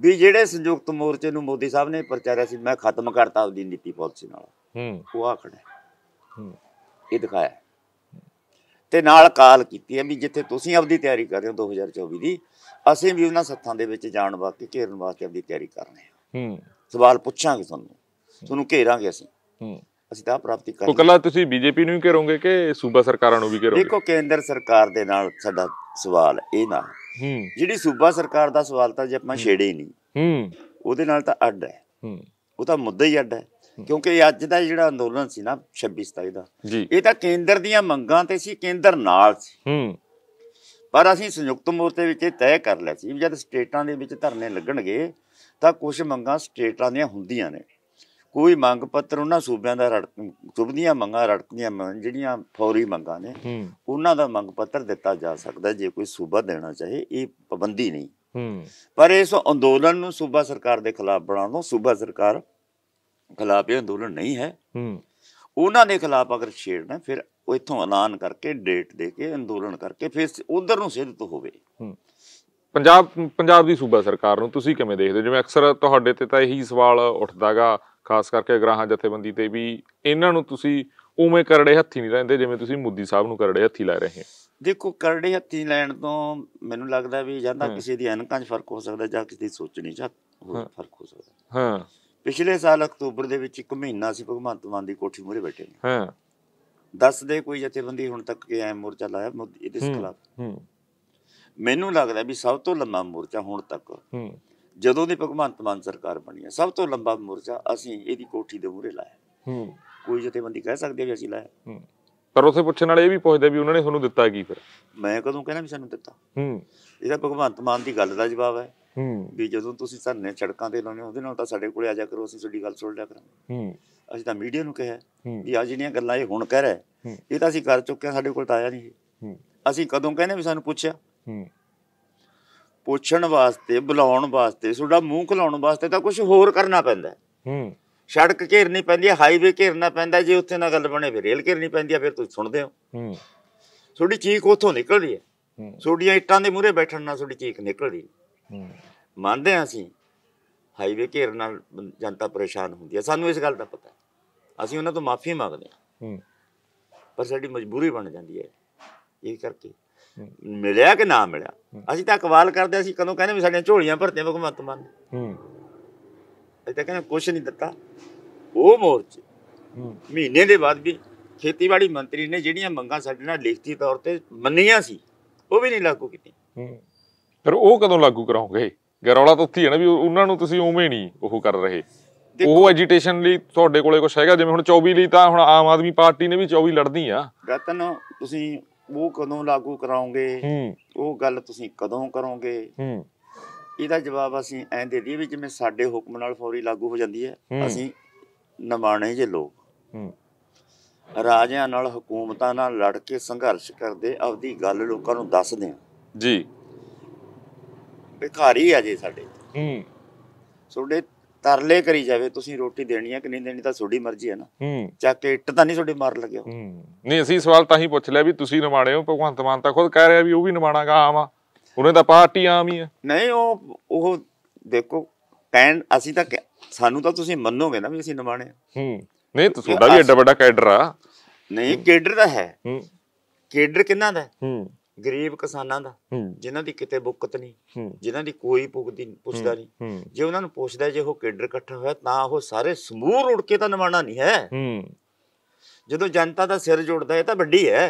ਵੀ ਜਿਹੜੇ ਸੰਯੁਕਤ ਮੋਰਚੇ ਨੂੰ ਮੋਦੀ ਸਾਹਿਬ ਨੇ ਪ੍ਰਚਾਰਿਆ ਸੀ ਮੈਂ ਖਤਮ ਕਰਤਾ ਉਹਦੀ ਨੀਤੀ ਪਾਲਿਸੀ ਨਾਲ ਹੂੰ ਉਹ ਆਖੜਾ ਇਹ ਦਿਖਾਇਆ ਤੇ ਨਾਲ ਕਾਲ ਕੀਤੀ ਹੈ ਵੀ ਜਿੱਥੇ ਤੁਸੀਂ ਆਪਦੀ ਤਿਆਰੀ ਕਰ ਰਹੇ ਹੋ 2024 ਦੀ ਅਸੀਂ ਵੀ ਉਹਨਾਂ ਸੱਥਾਂ ਦੇ ਵਿੱਚ ਜਾਣ ਵਾਸਤੇ ਘੇਰਨ ਵਾਸਤੇ ਆਪਦੀ ਤਿਆਰੀ ਕਰ ਰਹੇ ਹਾਂ ਹੂੰ ਸਵਾਲ ਪੁੱਛਾਂਗੇ ਤੁਹਾਨੂੰ ਤੁਹਾਨੂੰ ਘੇਰਾਂਗੇ ਅਸੀਂ ਹੂੰ ਅਸੀਂ ਤਾਂ ਪ੍ਰਾਪਤੀ ਕਰਾਂਗੇ ਕੱਲਾ ਤੁਸੀਂ ਬੀਜੇਪੀ ਨੂੰ ਹੀ ਘੇਰੋਗੇ ਕਿ ਸੂਬਾ ਸਰਕਾਰਾਂ ਨੂੰ ਵੀ ਘੇਰੋਗੇ ਦੇਖੋ ਕੇਂਦਰ ਸਰਕਾਰ ਦੇ ਨਾਲ ਸਾਡਾ ਸਵਾਲ ਇਹ ਨਾ ਹੂੰ ਜਿਹੜੀ ਸੂਬਾ ਸਰਕਾਰ ਦਾ ਸਵਾਲ ਤਾਂ ਜੇ ਆਪਾਂ ਛੇੜੇ ਹੀ ਨਹੀਂ ਹੂੰ ਉਹਦੇ ਨਾਲ ਤਾਂ ਅੱਡ ਹੈ ਹੂੰ ਉਹ ਤਾਂ ਮੁੱਦਾ ਹੀ ਅੱਡ ਹੈ ਕਿਉਂਕਿ ਅੱਜ ਦਾ ਜਿਹੜਾ ਅੰਦੋਲਨ ਸੀ ਨਾ 26 27 ਦਾ ਇਹ ਤਾਂ ਕੇਂਦਰ ਦੀਆਂ ਮੰਗਾਂ ਤੇ ਸੀ ਕੇਂਦਰ ਨਾਲ ਸੀ ਪਰ ਅਸੀਂ ਸੰਯੁਕਤ ਮੋਰਚੇ ਵਿੱਚ ਇਹ ਤੈਅ ਕਰ ਲਿਆ ਸੀ ਜਦ ਸਟੇਟਾਂ ਦੇ ਵਿੱਚ ਧਰਨੇ ਲੱਗਣਗੇ ਤਾਂ ਕੁਝ ਮੰਗਾਂ ਸਟੇਟਾਂ ਦੀਆਂ ਹੁੰਦੀਆਂ ਨੇ ਕੋਈ ਮੰਗ ਪੱਤਰ ਉਹਨਾਂ ਸੂਬਿਆਂ ਦਾ ਰੜਕ ਸੁਬਦੀਆਂ ਮੰਗਾਂ ਰੜਕਦੀਆਂ ਜਿਹੜੀਆਂ ਫੌਰੀ ਮੰਗਾਂ ਨੇ ਉਹਨਾਂ ਦਾ ਮੰਗ ਪੱਤਰ ਦਿੱਤਾ ਜਾ ਸਕਦਾ ਜੇ ਕੋਈ ਸੂਬਾ ਦੇਣਾ ਚਾਹੇ ਇਹ ਪਾਬੰਦੀ ਨਹੀਂ ਪਰ ਇਸ ਅੰਦੋਲਨ ਨੂੰ ਸੂਬਾ ਸਰਕਾਰ ਦੇ ਖਿਲਾਫ ਬਣਾਉਣ ਨੂੰ ਸੂਬਾ ਸਰਕਾਰ ਖਿਲਾਫ ਇਹ ਅੰਦੋਲਨ ਨਹੀਂ ਹੈ ਹੂੰ ਉਹਨਾਂ ਦੇ ਖਿਲਾਫ ਅਗਰ ਛੇੜਨਾ ਫਿਰ ਉਹ ਇਥੋਂ ਐਲਾਨ ਕਰਕੇ ਡੇਟ ਦੇ ਕੇ ਅੰਦੋਲਨ ਕਰਕੇ ਫਿਰ ਉਧਰ ਨੂੰ ਸਿੱਧਤ ਹੋਵੇ ਪੰਜਾਬ ਪੰਜਾਬ ਦੀ ਸੂਬਾ ਸਰਕਾਰ ਨੂੰ ਤੁਸੀਂ ਕਿਵੇਂ ਦੇਖਦੇ ਜਿਵੇਂ ਅਕਸਰ ਤੁਹਾਡੇ ਤੇ ਤਾਂ ਇਹੀ ਸਵਾਲ ਉੱਠਦਾਗਾ ਖਾਸ ਕਰਕੇ ਗ੍ਰਾਹਾਂ ਜਥੇਬੰਦੀ ਤੇ ਵੀ ਇਹਨਾਂ ਨੂੰ ਤੁਸੀਂ ਉਵੇਂ ਕਰੜੇ ਹੱਥੀ ਨਹੀਂ ਲੈਂਦੇ ਜਿਵੇਂ ਤੁਸੀਂ ਮੁੱਦੀ ਸਾਹਿਬ ਨੂੰ ਕਰੜੇ ਹੱਥੀ ਲੈ ਰਹੇ ਹੋ ਦੇਖੋ ਕਰੜੇ ਹੱਥੀ ਲੈਣ ਤੋਂ ਮੈਨੂੰ ਲੱਗਦਾ ਵੀ ਜਾਂਦਾ ਕਿਸੇ ਦੀ ਅਨਕਾਂ 'ਚ ਫਰਕ ਹੋ ਸਕਦਾ ਜਾਂ ਕਿਸੇ ਦੀ ਸੋਚਣੀ 'ਚ ਫਰਕ ਹੋ ਸਕਦਾ ਹਾਂ ਪਿਛਲੇ ਸਾਲ ਅਕਤੂਬਰ ਦੇ ਵਿੱਚ ਇੱਕ ਮਹੀਨਾ ਸੀ ਭਗਵੰਤ ਮਾਨ ਦੀ ਕੋਠੀ ਮੂਰੇ ਬੈਠੇ ਨੇ ਹਾਂ ਦੱਸ ਦੇ ਕੋਈ ਜਥੇਬੰਦੀ ਹੁਣ ਤੱਕ ਕਿ ਐ ਮੋਰਚਾ ਲਾਇਆ ਦੇ ਖਿਲਾਫ ਮੈਨੂੰ ਲੱਗਦਾ ਵੀ ਸਭ ਤੋਂ ਲੰਮਾ ਮੋਰਚਾ ਹੁਣ ਤੱਕ ਜਦੋਂ ਦੀ ਭਗਵੰਤ ਮਾਨ ਸਰਕਾਰ ਬਣੀ ਹੈ ਸਭ ਤੋਂ ਲੰਮਾ ਮੋਰਚਾ ਅਸੀਂ ਇਹਦੀ ਕੋਠੀ ਦੇ ਮੂਰੇ ਲਾਇਆ ਕੋਈ ਜਥੇਬੰਦੀ ਕਹਿ ਸਕਦੀ ਹੈ ਵੀ ਅਸੀਂ ਲਾਇਆ ਪਰ ਉਥੇ ਪੁੱਛਣ ਵਾਲੇ ਇਹ ਵੀ ਪੁੱਛਦੇ ਵੀ ਉਹਨਾਂ ਨੇ ਤੁਹਾਨੂੰ ਦਿੱਤਾ ਕੀ ਫਿਰ ਮੈਂ ਕਦੋਂ ਕਹਿੰਦਾ ਵੀ ਸਾਨੂੰ ਦਿੱਤਾ ਹੂੰ ਇਹਦਾ ਭਗਵੰਤ ਮਾਨ ਦੀ ਗੱਲ ਦਾ ਜਵਾਬ ਹੈ ਵੀ ਜਦੋਂ ਤੁਸੀਂ ਸਾਨੂੰ ਛੜਕਾਂ ਤੇ ਲਾਉਣੇ ਉਹਦੇ ਨਾਲ ਤਾਂ ਸਾਡੇ ਕੋਲੇ ਆ ਜਾ ਕਰੋ ਅਸੀਂ ਤੁਹਾਡੀ ਗੱਲ ਸੁਣ ਲਿਆ ਕਰਾਂਗੇ ਹੂੰ ਅਸੀਂ ਤਾਂ ਮੀਡੀਆ ਨੂੰ ਕਿਹਾ ਵੀ ਆ ਜਿਹੜੀਆਂ ਗੱਲਾਂ ਇਹ ਹੁਣ ਕਹਿ ਰਿਹਾ ਇਹ ਤਾਂ ਅਸੀਂ ਕਰ ਚੁੱਕੇ ਸਾਡੇ ਕੋਲ ਤਾਂ ਆਇਆ ਨਹੀਂ ਅਸੀਂ ਕਦੋਂ ਕਹਿੰਦੇ ਵੀ ਸਾਨੂੰ ਪੁੱਛਿਆ ਹੂੰ ਪੁੱਛਣ ਵਾਸਤੇ ਬੁਲਾਉਣ ਵਾਸਤੇ ਤੁਹਾਡਾ ਮੂੰਹ ਖਲਾਉਣ ਵਾਸਤੇ ਤਾਂ ਕੁਝ ਹੋਰ ਕਰਨਾ ਪੈਂਦਾ ਹੂੰ ਸੜਕ ਘੇਰਨੀ ਪੈਂਦੀ ਹੈ ਹਾਈਵੇ ਘੇਰਨਾ ਪੈਂਦਾ ਜੇ ਉੱਥੇ ਨਾ ਗੱਲ ਬਣੇ ਫਿਰ ਰੇਲ ਘੇਰਨੀ ਪੈਂਦੀ ਹੈ ਫਿਰ ਤੁਸੀਂ ਸੁਣਦੇ ਹੋ ਹੂੰ ਤੁਹਾਡੀ ਚੀਕ ਉੱਥੋਂ ਨਿਕਲ ਰਹੀ ਹੈ ਤੁਹਾਡੀਆਂ ਇੱਟਾਂ ਦੇ ਮੂਹਰੇ ਬੈਠਣ ਨਾਲ ਤੁਹਾਡੀ ਚੀਕ ਨਿਕਲ ਰਹੀ ਹੈ ਮੰਨਦੇ ਹਾਂ ਅਸੀਂ ਹਾਈਵੇ ਘੇਰ ਨਾਲ ਜਨਤਾ ਪਰੇਸ਼ਾਨ ਹੁੰਦੀ ਹੈ ਸਾਨੂੰ ਇਸ ਗੱਲ ਦਾ ਪਤਾ ਅਸੀਂ ਉਹਨਾਂ ਤੋਂ ਮਾਫੀ ਮੰਗਦੇ ਹਾਂ ਪਰ ਸਾਡੀ ਮਜਬੂਰੀ ਬਣ ਜਾਂਦੀ ਹੈ ਇਹ ਕਰਕੇ ਮਿਲਿਆ ਕਿ ਨਾ ਮਿਲਿਆ ਅਸੀਂ ਤਾਂ ਕਵਾਲ ਕਰਦੇ ਅਸੀਂ ਕਦੋਂ ਕਹਿੰਦੇ ਵੀ ਸਾਡੀਆਂ ਝੋਲੀਆਂ ਭਰਤੇ ਭਗਵੰਤ ਮਾਨ ਹੂੰ ਇਹ ਤਾਂ ਕਹਿੰਦੇ ਕੁਝ ਨਹੀਂ ਦਿੱਤਾ ਉਹ ਮੋਰਚੇ ਮਹੀਨੇ ਦੇ ਬਾਅਦ ਵੀ ਖੇਤੀਬਾੜੀ ਮੰਤਰੀ ਨੇ ਜਿਹੜੀਆਂ ਮੰਗਾਂ ਸਾਡੇ ਨਾਲ ਲਿਖਤੀ ਤੌਰ ਤੇ ਮੰਨੀਆਂ ਸੀ ਉਹ ਵੀ ਨਹੀਂ ਲਾਗੂ ਕੀਤੀਆਂ ਫਿਰ ਉਹ ਕਦੋਂ ਲਾਗੂ ਕਰਾਉਂਗੇ ਗਰੌਲਾ ਤਾਂ ਉੱਥੇ ਹੈ ਨਾ ਵੀ ਉਹਨਾਂ ਨੂੰ ਤੁਸੀਂ ਉਵੇਂ ਨਹੀਂ ਉਹ ਕਰ ਰਹੇ ਉਹ ਐਜੀਟੇਸ਼ਨ ਲਈ ਤੁਹਾਡੇ ਕੋਲੇ ਕੁਝ ਹੈਗਾ ਜਿਵੇਂ ਹੁਣ 24 ਲਈ ਤਾਂ ਹੁਣ ਆਮ ਆਦਮੀ ਪਾਰਟੀ ਨੇ ਵੀ 24 ਲੜਦੀ ਆ ਰਤਨ ਤੁਸੀਂ ਉਹ ਕਦੋਂ ਲਾਗੂ ਕਰਾਉਂਗੇ ਉਹ ਗੱਲ ਤੁਸੀਂ ਕਦੋਂ ਕਰੋਗੇ ਇਹਦਾ ਜਵਾਬ ਅਸੀਂ ਐਂ ਦੇ ਦਈਏ ਵੀ ਜਿਵੇਂ ਸਾਡੇ ਹੁਕਮ ਨਾਲ ਫੌਰੀ ਲਾਗੂ ਹੋ ਜਾਂਦੀ ਹੈ ਅਸੀਂ ਨਮਾਣੇ ਜੇ ਲੋਕ ਰਾਜਿਆਂ ਨਾਲ ਹਕੂਮਤਾਂ ਨਾਲ ਲੜ ਕੇ ਸੰਘਰਸ਼ ਕਰਦੇ ਆਪਦੀ ਗੱਲ ਲੋਕਾਂ ਨੂੰ ਦੱਸਦੇ ਆ ਜੀ ਭਿਖਾਰੀ ਆ ਜੇ ਸਾਡੇ ਹੂੰ ਤੁਹਾਡੇ ਤਰਲੇ ਕਰੀ ਜਾਵੇ ਤੁਸੀਂ ਰੋਟੀ ਦੇਣੀ ਹੈ ਕਿ ਨਹੀਂ ਦੇਣੀ ਤਾਂ ਤੁਹਾਡੀ ਮਰਜ਼ੀ ਹੈ ਨਾ ਚੱਕ ਕੇ ਇੱਟ ਤਾਂ ਨਹੀਂ ਤੁਹਾਡੇ ਮਾਰ ਲੱਗਿਆ ਨਹੀਂ ਅਸੀਂ ਸਵਾਲ ਤਾਂ ਹੀ ਪੁੱਛ ਲਿਆ ਵੀ ਤੁਸੀਂ ਨਿਮਾਣੇ ਹੋ ਭਗਵੰਤ ਮਾਨ ਤਾਂ ਖੁਦ ਕਹਿ ਰਿਹਾ ਵੀ ਉਹ ਵੀ ਨਿਮਾਣਾਗਾ ਆਮ ਆ ਉਹਨੇ ਤਾਂ ਪਾਰਟੀ ਆਮ ਹੀ ਆ ਨਹੀਂ ਉਹ ਉਹ ਦੇਖੋ ਕਹਿਣ ਅਸੀਂ ਤਾਂ ਸਾਨੂੰ ਤਾਂ ਤੁਸੀਂ ਮੰਨੋਗੇ ਨਾ ਵੀ ਅਸੀਂ ਨਿਮਾਣੇ ਹੂੰ ਨਹੀਂ ਤੁਹਾਡਾ ਵੀ ਐਡਾ ਵੱਡਾ ਕੈਡਰ ਆ ਨਹੀਂ ਕੈਡਰ ਤਾਂ ਹੈ ਹੂੰ ਕੈਡਰ ਕਿੰਨਾ ਦਾ ਹੂੰ ਗਰੀਬ ਕਿਸਾਨਾਂ ਦਾ ਜਿਨ੍ਹਾਂ ਦੀ ਕਿਤੇ ਬੁੱਕਤ ਨਹੀਂ ਜਿਨ੍ਹਾਂ ਦੀ ਕੋਈ ਪੁੱਛਦੀ ਪੁੱਛਦਾ ਨਹੀਂ ਜੇ ਉਹਨਾਂ ਨੂੰ ਪੁੱਛਦਾ ਜੇ ਉਹ ਕੇਡਰ ਇਕੱਠਾ ਹੋਇਆ ਤਾਂ ਉਹ ਸਾਰੇ ਸਮੂਹ ਰੁੜ ਕੇ ਤਾਂ ਨਿਵਾਣਾ ਨਹੀਂ ਹੈ ਜਦੋਂ ਜਨਤਾ ਦਾ ਸਿਰ ਜੁੜਦਾ ਇਹ ਤਾਂ ਵੱਡੀ ਹੈ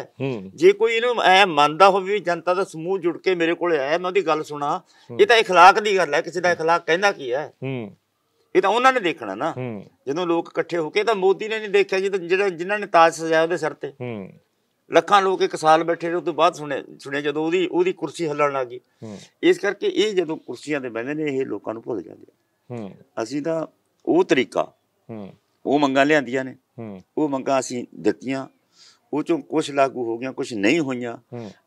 ਜੇ ਕੋਈ ਇਹਨੂੰ ਐ ਮੰਨਦਾ ਹੋਵੇ ਵੀ ਜਨਤਾ ਦਾ ਸਮੂਹ ਜੁੜ ਕੇ ਮੇਰੇ ਕੋਲ ਆਇਆ ਮੈਂ ਉਹਦੀ ਗੱਲ ਸੁਣਾ ਇਹ ਤਾਂ اخلاق ਦੀ ਗੱਲ ਹੈ ਕਿਸੇ ਦਾ اخلاق ਕਹਿੰਦਾ ਕੀ ਹੈ ਇਹ ਤਾਂ ਉਹਨਾਂ ਨੇ ਦੇਖਣਾ ਨਾ ਜਦੋਂ ਲੋਕ ਇਕੱਠੇ ਹੋ ਕੇ ਤਾਂ ਮੋਦੀ ਨੇ ਨਹੀਂ ਦੇਖਿਆ ਜਿਹੜਾ ਜਿਨ੍ਹਾਂ ਨੇ ਤਾਜ ਸਜਾਇਆ ਉਹਦੇ ਸਿਰ ਤੇ ਲੱਖਾਂ ਲੋਕ ਇੱਕ ਸਾਲ ਬੈਠੇ ਰਹੇ ਉਸ ਤੋਂ ਬਾਅਦ ਸੁਣੇ ਸੁਣਿਆ ਜਦੋਂ ਉਹਦੀ ਉਹਦੀ ਕੁਰਸੀ ਹੱਲਣ ਲੱਗ ਗਈ ਇਸ ਕਰਕੇ ਇਹ ਜਦੋਂ ਕੁਰਸੀਆਂ ਤੇ ਬੈਠਦੇ ਨੇ ਇਹ ਲੋਕਾਂ ਨੂੰ ਭੁੱਲ ਜਾਂਦੇ ਹੂੰ ਅਸੀਂ ਤਾਂ ਉਹ ਤਰੀਕਾ ਉਹ ਮੰਗਾਂ ਲਿਆਂਦੀਆਂ ਨੇ ਉਹ ਮੰਗਾਂ ਅਸੀਂ ਦਿੱਤੀਆਂ ਉਹ ਚੋਂ ਕੁਝ ਲਾਗੂ ਹੋ ਗਿਆ ਕੁਝ ਨਹੀਂ ਹੋਈਆਂ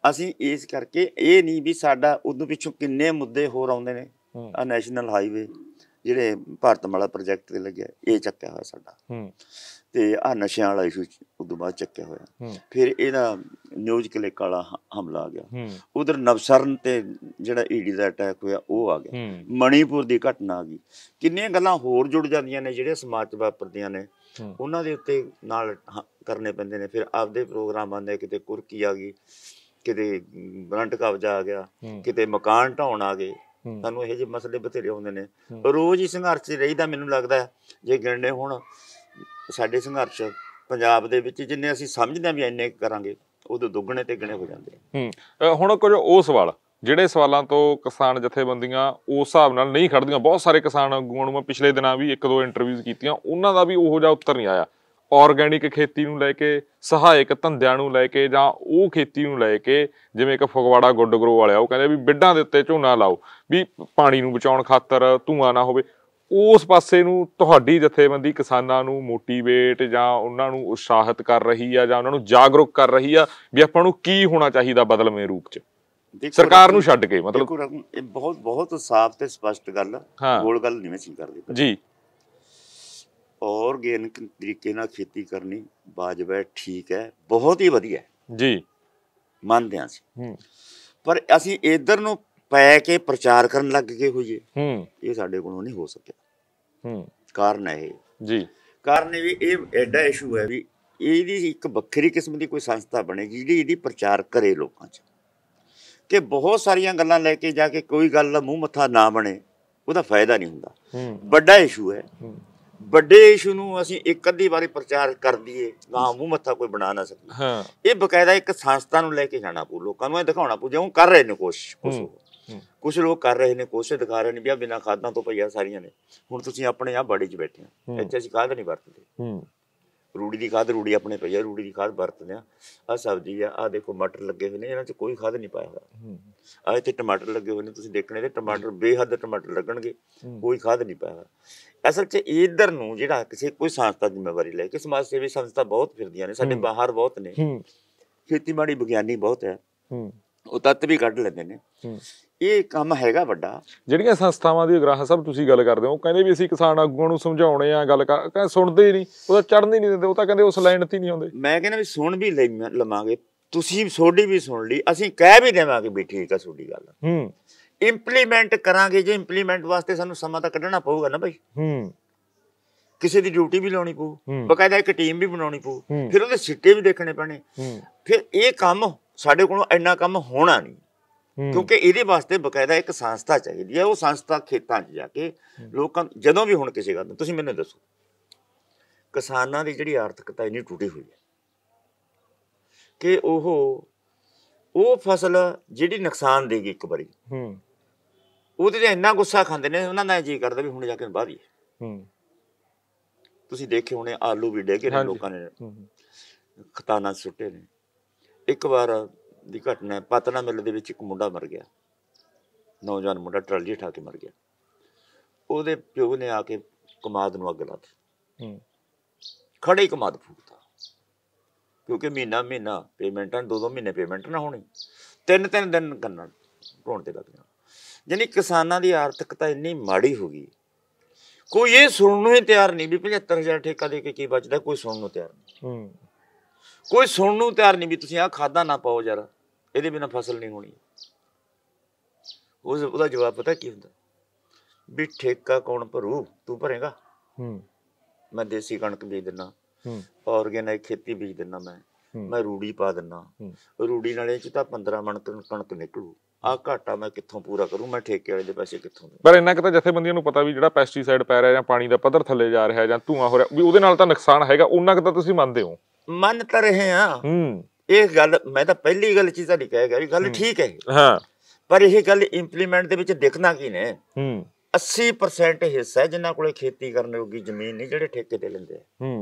ਅਸੀਂ ਇਸ ਕਰਕੇ ਇਹ ਨਹੀਂ ਵੀ ਸਾਡਾ ਉਦੋਂ ਪਿੱਛੋਂ ਕਿੰਨੇ ਮੁੱਦੇ ਹੋਰ ਆਉਂਦੇ ਨੇ ਆ ਨੈਸ਼ਨਲ ਹਾਈਵੇ ਜਿਹੜੇ ਭਾਰਤ ਮਾਲਾ ਪ੍ਰੋਜੈਕਟ ਤੇ ਲੱਗਿਆ ਇਹ ਚੱਕਿਆ ਹੋਇਆ ਸਾਡਾ ਤੇ ਆ ਨਸ਼ਿਆਂ ਵਾਲਾ ਇਸ਼ੂ ਤੋਂ ਬਾਅਦ ਚੱਕਿਆ ਹੋਇਆ ਫਿਰ ਇਹਦਾ ਨਿਊਜ਼ ਕਲਿੱਕ ਵਾਲਾ ਹਮਲਾ ਆ ਗਿਆ ਉਧਰ ਨਵਸਰਨ ਤੇ ਜਿਹੜਾ ਈਡੀ ਦਾ ਅਟੈਕ ਹੋਇਆ ਉਹ ਆ ਗਿਆ ਮਣੀਪੁਰ ਦੀ ਘਟਨਾ ਆ ਗਈ ਕਿੰਨੀਆਂ ਗੱਲਾਂ ਹੋਰ ਜੁੜ ਜਾਂਦੀਆਂ ਨੇ ਜਿਹੜੇ ਸਮਾਜ 'ਚ ਵਾਪਰਦੀਆਂ ਨੇ ਉਹਨਾਂ ਦੇ ਉੱਤੇ ਨਾਲ ਕਰਨੇ ਪੈਂਦੇ ਨੇ ਫਿਰ ਆਪਦੇ ਪ੍ਰੋਗਰਾਮ ਆਉਂਦੇ ਕਿਤੇ ਕੁਰਕੀ ਆ ਗਈ ਕਿਤੇ ਬਲੰਟ ਕਬਜ਼ਾ ਆ ਗਿਆ ਕਿਤੇ ਮਕਾਨ ਢਾਉਣ ਆ ਗਏ ਸਾਨੂੰ ਇਹ ਜਿਹੇ ਮਸਲੇ ਬਥੇਰੇ ਹੁੰਦੇ ਨੇ ਰੋਜ਼ ਹੀ ਸੰਘਰਸ਼ 'ਚ ਰਹੀਦਾ ਮੈਨੂੰ ਲੱਗਦਾ ਜੇ ਗਿਰਨੇ ਹੁਣ ਸਾਡੇ ਸੰਘਰਸ਼ ਪੰਜਾਬ ਦੇ ਵਿੱਚ ਜਿੰਨੇ ਅਸੀਂ ਸਮਝਦੇ ਆ ਵੀ ਇੰਨੇ ਕਰਾਂਗੇ ਉਦੋਂ ਦੁੱਗਣੇ ਤੇ ਗਣੇ ਹੋ ਜਾਂਦੇ ਹੂੰ ਹੁਣ ਕੁਝ ਉਹ ਸਵਾਲ ਜਿਹੜੇ ਸਵਾਲਾਂ ਤੋਂ ਕਿਸਾਨ ਜਥੇਬੰਦੀਆਂ ਉਸ ਹਿਸਾਬ ਨਾਲ ਨਹੀਂ ਖੜਦੀਆਂ ਬਹੁਤ ਸਾਰੇ ਕਿਸਾਨ ਆਗੂਆਂ ਨੂੰ ਮੈਂ ਪਿਛਲੇ ਦਿਨਾਂ ਵੀ ਇੱਕ ਦੋ ਇੰਟਰਵਿਊਜ਼ ਕੀਤੀਆਂ ਉਹਨਾਂ ਦਾ ਵੀ ਉਹੋ ਜਿਹਾ ਉੱਤਰ ਨਹੀਂ ਆਇਆ ਆਰਗੈਨਿਕ ਖੇਤੀ ਨੂੰ ਲੈ ਕੇ ਸਹਾਇਕ ਧੰਦਿਆਂ ਨੂੰ ਲੈ ਕੇ ਜਾਂ ਉਹ ਖੇਤੀ ਨੂੰ ਲੈ ਕੇ ਜਿਵੇਂ ਇੱਕ ਫਗਵਾੜਾ ਗੁੱਡ ਗਰੋ ਵਾਲਿਆ ਉਹ ਕਹਿੰਦੇ ਵੀ ਬਿੱਡਾਂ ਦੇ ਉੱਤੇ ਝੋਨਾ ਲਾਓ ਵੀ ਪਾਣੀ ਨੂੰ ਬਚਾਉਣ ਖਾਤਰ ਧੂਆਂ ਨਾ ਹੋਵੇ ਉਸ ਪਾਸੇ ਨੂੰ ਤੁਹਾਡੀ ਜਥੇਬੰਦੀ ਕਿਸਾਨਾਂ ਨੂੰ ਮੋਟੀਵੇਟ ਜਾਂ ਉਹਨਾਂ ਨੂੰ ਉਤਸ਼ਾਹਿਤ ਕਰ ਰਹੀ ਆ ਜਾਂ ਉਹਨਾਂ ਨੂੰ ਜਾਗਰੂਕ ਕਰ ਰਹੀ ਆ ਵੀ ਆਪਾਂ ਨੂੰ ਕੀ ਹੋਣਾ ਚਾਹੀਦਾ ਬਦਲਵੇਂ ਰੂਪ 'ਚ ਸਰਕਾਰ ਨੂੰ ਛੱਡ ਕੇ ਮਤਲਬ ਇਹ ਬਹੁਤ ਬਹੁਤ ਸਾਫ਼ ਤੇ ਸਪਸ਼ਟ ਗੱਲ ਗੋਲ ਗੱਲ ਨਹੀਂ ਮੈਂ ਸੀ ਕਰਦੀ ਜੀ ਆਰਗੈਨਿਕ ਤਰੀਕੇ ਨਾਲ ਖੇਤੀ ਕਰਨੀ ਵਾਜਬ ਠੀਕ ਹੈ ਬਹੁਤ ਹੀ ਵਧੀਆ ਜੀ ਮੰਨਦੇ ਹਾਂ ਅਸੀਂ ਪਰ ਅਸੀਂ ਇਧਰ ਨੂੰ ਪੈ ਕੇ ਪ੍ਰਚਾਰ ਕਰਨ ਲੱਗ ਗਏ ਹੋਈਏ ਹੂੰ ਇਹ ਸਾਡੇ ਕੋਲੋਂ ਨਹੀਂ ਹੋ ਸਕਿਆ ਹੂੰ ਕਾਰਨ ਹੈ ਇਹ ਜੀ ਕਾਰਨ ਵੀ ਇਹ ਐਡਾ ਇਸ਼ੂ ਹੈ ਵੀ ਇਹਦੀ ਇੱਕ ਵੱਖਰੀ ਕਿਸਮ ਦੀ ਕੋਈ ਸੰਸਥਾ ਬਣੇਗੀ ਜਿਹੜੀ ਇਹਦੀ ਪ੍ਰਚਾਰ ਕਰੇ ਲੋਕਾਂ 'ਚ ਕਿ ਬਹੁਤ ਸਾਰੀਆਂ ਗੱਲਾਂ ਲੈ ਕੇ ਜਾ ਕੇ ਕੋਈ ਗੱਲ ਮੂੰਹ ਮੱਥਾ ਨਾ ਬਣੇ ਉਹਦਾ ਫਾਇਦਾ ਨਹੀਂ ਹੁੰਦਾ ਵੱਡਾ ਇਸ਼ੂ ਹੈ ਵੱਡੇ ਇਸ਼ੂ ਨੂੰ ਅਸੀਂ ਇੱਕ ਅੱਧੀ ਵਾਰੀ ਪ੍ਰਚਾਰ ਕਰ ਦਈਏ ਨਾ ਮੂੰਹ ਮੱਥਾ ਕੋਈ ਬਣਾ ਨਾ ਸਕੇ ਇਹ ਬਕਾਇਦਾ ਇੱਕ ਸੰਸਥਾ ਨੂੰ ਲੈ ਕੇ ਜਾਣਾ ਪਊ ਲੋਕਾਂ ਨੂੰ ਇਹ ਦਿਖਾਉਣਾ ਪਊ ਜਿਉਂ ਕਰ ਰਹੇ ਨੇ ਕੋਸ਼ਿਸ਼ ਕੁਝ ਲੋਕ ਕਰ ਰਹੇ ਨੇ ਕੋਸ਼ਿਸ਼ ਦਿਖਾ ਰਹੇ ਨੇ ਵੀ ਆ ਬਿਨਾ ਖਾਦਾਂ ਤੋਂ ਪਈਆਂ ਸਾਰੀਆਂ ਨੇ ਹੁਣ ਤੁਸੀਂ ਆਪਣੇ ਆ ਬਾੜੀ 'ਚ ਬੈਠੇ ਹੋ ਇੱਥੇ ਅਸੀਂ ਖਾਦ ਨਹੀਂ ਵਰਤਦੇ ਰੂੜੀ ਦੀ ਖਾਦ ਰੂੜੀ ਆਪਣੇ ਪਈਆ ਰੂੜੀ ਦੀ ਖਾਦ ਵਰਤਦੇ ਆ ਆ ਸਬਜ਼ੀ ਆ ਆ ਦੇਖੋ ਮਟਰ ਲੱਗੇ ਹੋਏ ਨੇ ਇਹਨਾਂ 'ਚ ਕੋਈ ਖਾਦ ਨਹੀਂ ਪਾਇਆ ਹੋਇਆ ਆ ਇੱਥੇ ਟਮਾਟਰ ਲੱਗੇ ਹੋਏ ਨੇ ਤੁਸੀਂ ਦੇਖਣੇ ਤੇ ਟਮਾਟਰ ਬੇਹੱਦ ਟਮਾਟਰ ਲੱਗਣਗੇ ਕੋਈ ਖਾਦ ਨਹੀਂ ਪਾਇਆ ਅਸਲ 'ਚ ਇਧਰ ਨੂੰ ਜਿਹੜਾ ਕਿਸੇ ਕੋਈ ਸੰਸਥਾ ਜ਼ਿੰਮੇਵਾਰੀ ਲੈ ਕੇ ਸਮਾਜ ਸੇਵੀ ਸੰਸਥਾ ਬਹੁਤ ਫਿਰਦੀਆਂ ਨੇ ਸਾਡੇ ਬਾਹਰ ਬਹੁਤ ਨੇ ਖੇਤੀਬਾੜੀ ਵਿਗਿਆਨੀ ਬਹੁਤ ਹੈ ਉਹ ਤੱਤ ਵੀ ਕੱਢ ਲੈਂਦੇ ਨੇ ਇਹ ਕੰਮ ਹੈਗਾ ਵੱਡਾ ਜਿਹੜੀਆਂ ਸੰਸਥਾਵਾਂ ਦੀ ਅਗਰਾਹ ਸਭ ਤੁਸੀਂ ਗੱਲ ਕਰਦੇ ਹੋ ਕਹਿੰਦੇ ਵੀ ਅਸੀਂ ਕਿਸਾਨ ਆਗੂਆਂ ਨੂੰ ਸਮਝਾਉਣੇ ਆ ਗੱਲ ਕਰ ਸੁਣਦੇ ਹੀ ਨਹੀਂ ਉਹਦਾ ਚੜ੍ਹਨ ਹੀ ਨਹੀਂ ਦਿੰਦੇ ਉਹ ਤਾਂ ਕਹਿੰਦੇ ਉਸ ਲਾਈਨ ਤੇ ਨਹੀਂ ਆਉਂਦੇ ਮੈਂ ਕਹਿੰਦਾ ਵੀ ਸੁਣ ਵੀ ਲਵਾਂਗੇ ਤੁਸੀਂ ਸੋਡੀ ਵੀ ਸੁਣ ਲਈ ਅਸੀਂ ਕਹਿ ਵੀ ਦੇਵਾਂਗੇ ਵੀ ਠੀਕ ਆ ਸੋਡੀ ਗੱਲ ਹੂੰ ਇੰਪਲੀਮੈਂਟ ਕਰਾਂਗੇ ਜੇ ਇੰਪਲੀਮੈਂਟ ਵਾਸਤੇ ਸਾਨੂੰ ਸਮਾਂ ਤਾਂ ਕੱਢਣਾ ਪਊਗਾ ਨਾ ਭਾਈ ਹੂੰ ਕਿਸੇ ਦੀ ਡਿਊਟੀ ਵੀ ਲਾਉਣੀ ਪਊ ਬਕਾਇਦਾ ਇੱਕ ਟੀਮ ਵੀ ਬਣਾਉਣੀ ਪਊ ਫਿਰ ਉਹਦੇ ਸਿੱਟੇ ਵੀ ਦੇਖਣੇ ਪੈਣੇ ਫਿਰ ਇਹ ਕੰਮ ਸਾਡੇ ਕੋਲੋਂ ਇੰਨਾ ਕੰਮ ਹੋਣਾ ਨਹੀਂ ਕਿਉਂਕਿ ਇਹਦੇ ਵਾਸਤੇ ਬਕਾਇਦਾ ਇੱਕ ਸੰਸਥਾ ਚਾਹੀਦੀ ਹੈ ਉਹ ਸੰਸਥਾ ਖੇਤਾਂ 'ਚ ਜਾ ਕੇ ਲੋਕਾਂ ਜਦੋਂ ਵੀ ਹੁਣ ਕਿਸੇ ਗੱਲ ਤੁਸੀਂ ਮੈਨੂੰ ਦੱਸੋ ਕਿਸਾਨਾਂ ਦੀ ਜਿਹੜੀ ਆਰਥਿਕਤਾ ਨਹੀਂ ਟੁੱਟੀ ਹੋਈ ਹੈ ਕਿ ਉਹ ਉਹ ਫਸਲ ਜਿਹੜੀ ਨੁਕਸਾਨ ਦੇਗੀ ਇੱਕ ਵਾਰੀ ਹੂੰ ਉਹਦੇ ਤੇ ਇੰਨਾ ਗੁੱਸਾ ਖਾਂਦੇ ਨੇ ਉਹਨਾਂ ਦਾ ਜੀ ਕਰਦਾ ਵੀ ਹੁਣ ਜਾ ਕੇ ਹੀ ਹੂੰ ਤੁਸੀਂ ਦੇਖੇ ਹੋਣੇ ਆਲੂ ਵੀ ਡੇਗੇ ਨੇ ਲੋਕਾਂ ਨੇ ਖਤਾਨਾ ਸੁੱਟੇ ਨੇ ਇੱਕ ਵਾਰ ਦੀ ਘਟਨਾ ਹੈ ਪਤਨਾ ਮਿਲ ਦੇ ਵਿੱਚ ਇੱਕ ਮੁੰਡਾ ਮਰ ਗਿਆ ਨੌਜਵਾਨ ਮੁੰਡਾ ਟਰਾਲੀ ਠਾ ਕੇ ਮਰ ਗਿਆ ਉਹਦੇ ਪਿਓ ਨੇ ਆ ਕੇ ਕਮਾਦ ਨੂੰ ਅੱਗ ਲਾ ਦਿੱਤੀ ਖੜੇ ਕਮਾਦ ਫੂਕਤਾ ਕਿਉਂਕਿ ਮਹੀਨਾ ਮਹੀਨਾ ਪੇਮੈਂਟਾਂ ਦੋ ਦੋ ਮਹੀਨੇ ਪੇਮੈਂਟ ਨਾ ਹੋਣੀ ਤਿੰਨ ਤਿੰਨ ਦਿਨ ਕੰਨਾਂ ਢੋਣ ਤੇ ਲੱਗ ਜਾਣਾ ਯਾਨੀ ਕਿਸਾਨਾਂ ਦੀ ਆਰਥਿਕਤਾ ਇੰਨੀ ਮਾੜੀ ਹੋ ਗਈ ਕੋਈ ਇਹ ਸੁਣਨ ਨੂੰ ਹੀ ਤਿਆਰ ਨਹੀਂ ਵੀ 75000 ਠੇਕਾ ਦੇ ਕੇ ਕੀ ਬਚਦਾ ਕੋਈ ਸੁਣਨ ਨੂੰ ਤਿਆਰ ਨਹੀਂ ਕੋਈ ਸੁਣਨ ਨੂੰ ਤਿਆਰ ਨਹੀਂ ਵੀ ਤੁਸੀਂ ਆ ਖਾਦਾ ਨਾ ਪਾਓ ਯਾਰ ਇਹਦੇ ਬਿਨਾ ਫਸਲ ਨਹੀਂ ਹੋਣੀ ਉਸ ਉਹਦਾ ਜਵਾਬ ਪਤਾ ਕੀ ਹੁੰਦਾ ਵੀ ਠੇਕਾ ਕੌਣ ਭਰੂ ਤੂੰ ਭਰੇਗਾ ਹੂੰ ਮੈਂ ਦੇਸੀ ਕਣਕ ਬੀਜ ਦਿੰਦਾ ਹੂੰ ਆਰਗੇਨਿਕ ਖੇਤੀ ਬੀਜ ਦਿੰਦਾ ਮੈਂ ਮੈਂ ਰੂੜੀ ਪਾ ਹੂੰ ਰੂੜੀ ਨਾਲੇ ਚ ਤਾਂ 15 ਮਣ ਕਣਕ ਨਿਕਲੂ ਆ ਘਾਟਾ ਮੈਂ ਕਿੱਥੋਂ ਪੂਰਾ ਕਰੂੰ ਮੈਂ ਠੇਕੇ ਵਾਲੇ ਦੇ ਪੈਸੇ ਕਿੱਥੋਂ ਦੇ ਪਰ ਇੰਨਾ ਕਿ ਤਾਂ ਜਥੇਬੰਦੀਆਂ ਨੂੰ ਪਤਾ ਵੀ ਜਿਹੜਾ ਪੈਸਟੀਸਾਈਡ ਪੈ ਰਿਹਾ ਜਾਂ ਪਾਣੀ ਦਾ ਪੱਧਰ ਥੱਲੇ ਜਾ ਰਿਹਾ ਜਾਂ ਧੂਆਂ ਹੋ ਰਿਹਾ ਵੀ ਉਹਦੇ ਨਾਲ ਤਾਂ ਨੁਕਸਾਨ ਹੈਗਾ ਉਹਨਾਂ ਕਿ ਤਾਂ ਤੁਸੀਂ ਮੰਨਦੇ ਹੋ ਮੰਨ ਤਾਂ ਰਹੇ ਆ ਹੂੰ ਇਹ ਗੱਲ ਮੈਂ ਤਾਂ ਪਹਿਲੀ ਗੱਲ ਚੀਜ਼ਾਂ ਨਹੀਂ ਕਹੇਗਾ ਇਹ ਗੱਲ ਠੀਕ ਹੈ ਹਾਂ ਪਰ ਇਹ ਗੱਲ ਇੰਪਲੀਮੈਂਟ ਦੇ ਵਿੱਚ ਦੇਖਣਾ ਕੀ ਨੇ ਹੂੰ 80% ਹਿੱਸਾ ਜਿਨ੍ਹਾਂ ਕੋਲੇ ਖੇਤੀ ਕਰਨ ਯੋਗੀ ਜ਼ਮੀਨ ਨਹੀਂ ਜਿਹੜੇ ਠੇਕੇ ਤੇ ਲੈਂਦੇ ਹੂੰ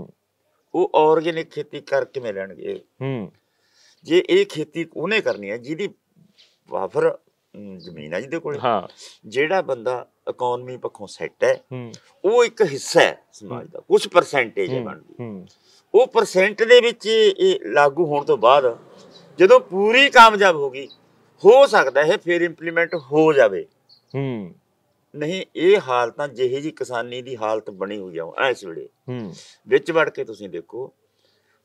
ਉਹ ਆਰਗੇਨਿਕ ਖੇਤੀ ਕਰ ਕਿਵੇਂ ਲੈਣਗੇ ਹੂੰ ਜੇ ਇਹ ਖੇਤੀ ਉਹਨੇ ਕਰਨੀ ਹੈ ਜਿਹਦੀ ਵਾਫਰ ਜ਼ਮੀਨ ਹੈ ਜਿਹਦੇ ਕੋਲੇ ਹਾਂ ਜਿਹੜਾ ਬੰਦਾ ਇਕਨੋਮੀ ਪੱਖੋਂ ਸੈੱਟ ਹੈ ਉਹ ਇੱਕ ਹਿੱਸਾ ਹੈ ਸਮਾਜ ਦਾ ਕੁਝ ਪਰਸੈਂਟੇਜ ਹੈ ਬਣਦੀ ਉਹ ਪਰਸੈਂਟ ਦੇ ਵਿੱਚ ਇਹ ਲਾਗੂ ਹੋਣ ਤੋਂ ਬਾਅਦ ਜਦੋਂ ਪੂਰੀ ਕਾਮਯਾਬ ਹੋ ਗਈ ਹੋ ਸਕਦਾ ਹੈ ਫਿਰ ਇੰਪਲੀਮੈਂਟ ਹੋ ਜਾਵੇ ਹੂੰ ਨਹੀਂ ਇਹ ਹਾਲਤਾਂ ਜਿਹੇ ਜੀ ਕਿਸਾਨੀ ਦੀ ਹਾਲਤ ਬਣੀ ਹੋਈ ਆ ਇਸ ਵੇਲੇ ਹੂੰ ਵਿੱਚ ਵੜ ਕੇ ਤੁਸੀਂ ਦੇਖੋ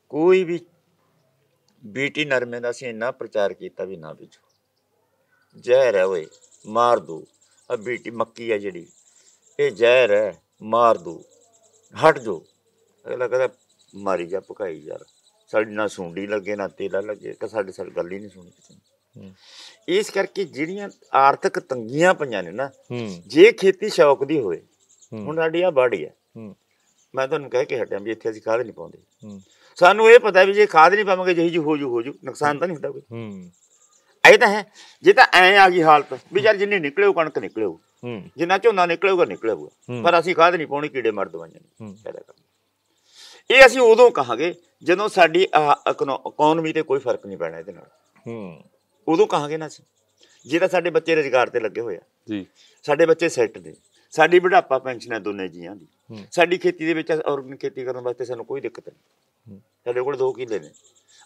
ਕੋਈ ਵੀ ਬੀਟੀ ਨਰਮੇ ਦਾ ਅਸੀਂ ਇੰਨਾ ਪ੍ਰਚਾਰ ਕੀਤਾ ਵੀ ਨਾ ਬੀਜੋ ਜ਼ਹਿਰ ਹੈ ਓਏ ਮਾਰ ਦੋ ਆ ਬੀਟੀ ਮੱਕੀ ਆ ਜਿਹੜੀ ਇਹ ਜ਼ਹਿਰ ਹੈ ਮਾਰ ਦੋ ਹਟ ਜੋ ਅਗਲਾ ਕਹਿੰਦਾ ਮਾਰੀ ਜਾ ਭਕਾਈ ਯਾਰ ਸਾਡੀ ਨਾ ਸੁੰਡੀ ਲੱਗੇ ਨਾ ਤੇਲਾ ਲੱਗੇ ਕਿ ਸਾਡੇ ਸਰ ਗੱਲ ਹੀ ਨਹੀਂ ਸੁਣੀ ਕਿਸੇ ਨੇ ਇਸ ਕਰਕੇ ਜਿਹੜੀਆਂ ਆਰਥਿਕ ਤੰਗੀਆਂ ਪਈਆਂ ਨੇ ਨਾ ਜੇ ਖੇਤੀ ਸ਼ੌਕ ਦੀ ਹੋਵੇ ਹੁਣ ਸਾਡੀ ਆ ਬਾੜੀ ਹੈ ਮੈਂ ਤੁਹਾਨੂੰ ਕਹਿ ਕੇ ਹਟਿਆ ਵੀ ਇੱਥੇ ਅਸੀਂ ਖਾਦ ਨਹੀਂ ਪਾਉਂਦੇ ਸਾਨੂੰ ਇਹ ਪਤਾ ਵੀ ਜੇ ਖਾਦ ਨਹੀਂ ਪਾਵਾਂਗੇ ਜਿਹੀ ਜੀ ਹੋ ਜੂ ਹੋ ਜੂ ਨੁਕਸਾਨ ਤਾਂ ਨਹੀਂ ਹੁੰਦਾ ਕੋਈ ਇਹ ਤਾਂ ਹੈ ਜੇ ਤਾਂ ਐ ਆ ਗਈ ਹਾਲਤ ਵੀ ਯਾਰ ਜਿੰਨੀ ਉਹ ਕਣਕ ਨਿਕਲੇ ਉਹ ਜਿੰਨਾ ਝੋਨਾ ਨਿਕਲੇਗਾ ਨਿਕਲੇਗਾ ਪਰ ਅਸੀਂ ਖਾਦ ਨਹੀਂ ਪਾਉਣੀ ਕੀੜੇ ਮਰ ਦਵਾਈਆਂ ਪੈਦਾ ਕਰਨਾ ਇਹ ਅਸੀਂ ਉਦੋਂ ਕਹਾਂਗੇ ਜਦੋਂ ਸਾਡੀ ਇਕਨੋਮੀ ਤੇ ਕੋਈ ਫਰਕ ਨਹੀਂ ਪੈਣਾ ਇਹਦੇ ਨਾਲ ਹੂੰ ਉਦੋਂ ਕਹਾਂਗੇ ਨਾ ਅਸੀਂ ਜਿਹੜਾ ਸਾਡੇ ਬੱਚੇ ਰੋਜ਼ਗਾਰ ਤੇ ਲੱਗੇ ਹੋਏ ਆ ਜੀ ਸਾਡੇ ਬੱਚੇ ਸੈੱਟ ਨੇ ਸਾਡੀ ਬੁਢਾਪਾ ਪੈਨਸ਼ਨ ਹੈ ਦੋਨੇ ਜੀਆਂ ਦੀ ਸਾਡੀ ਖੇਤੀ ਦੇ ਵਿੱਚ ਔਰਗਨ ਖੇਤੀ ਕਰਨ ਵਾਸਤੇ ਸਾਨੂੰ ਕੋਈ ਦਿੱਕਤ ਨਹੀਂ ਸਾਡੇ ਕੋਲ 2 ਕਿੱਲੇ ਨੇ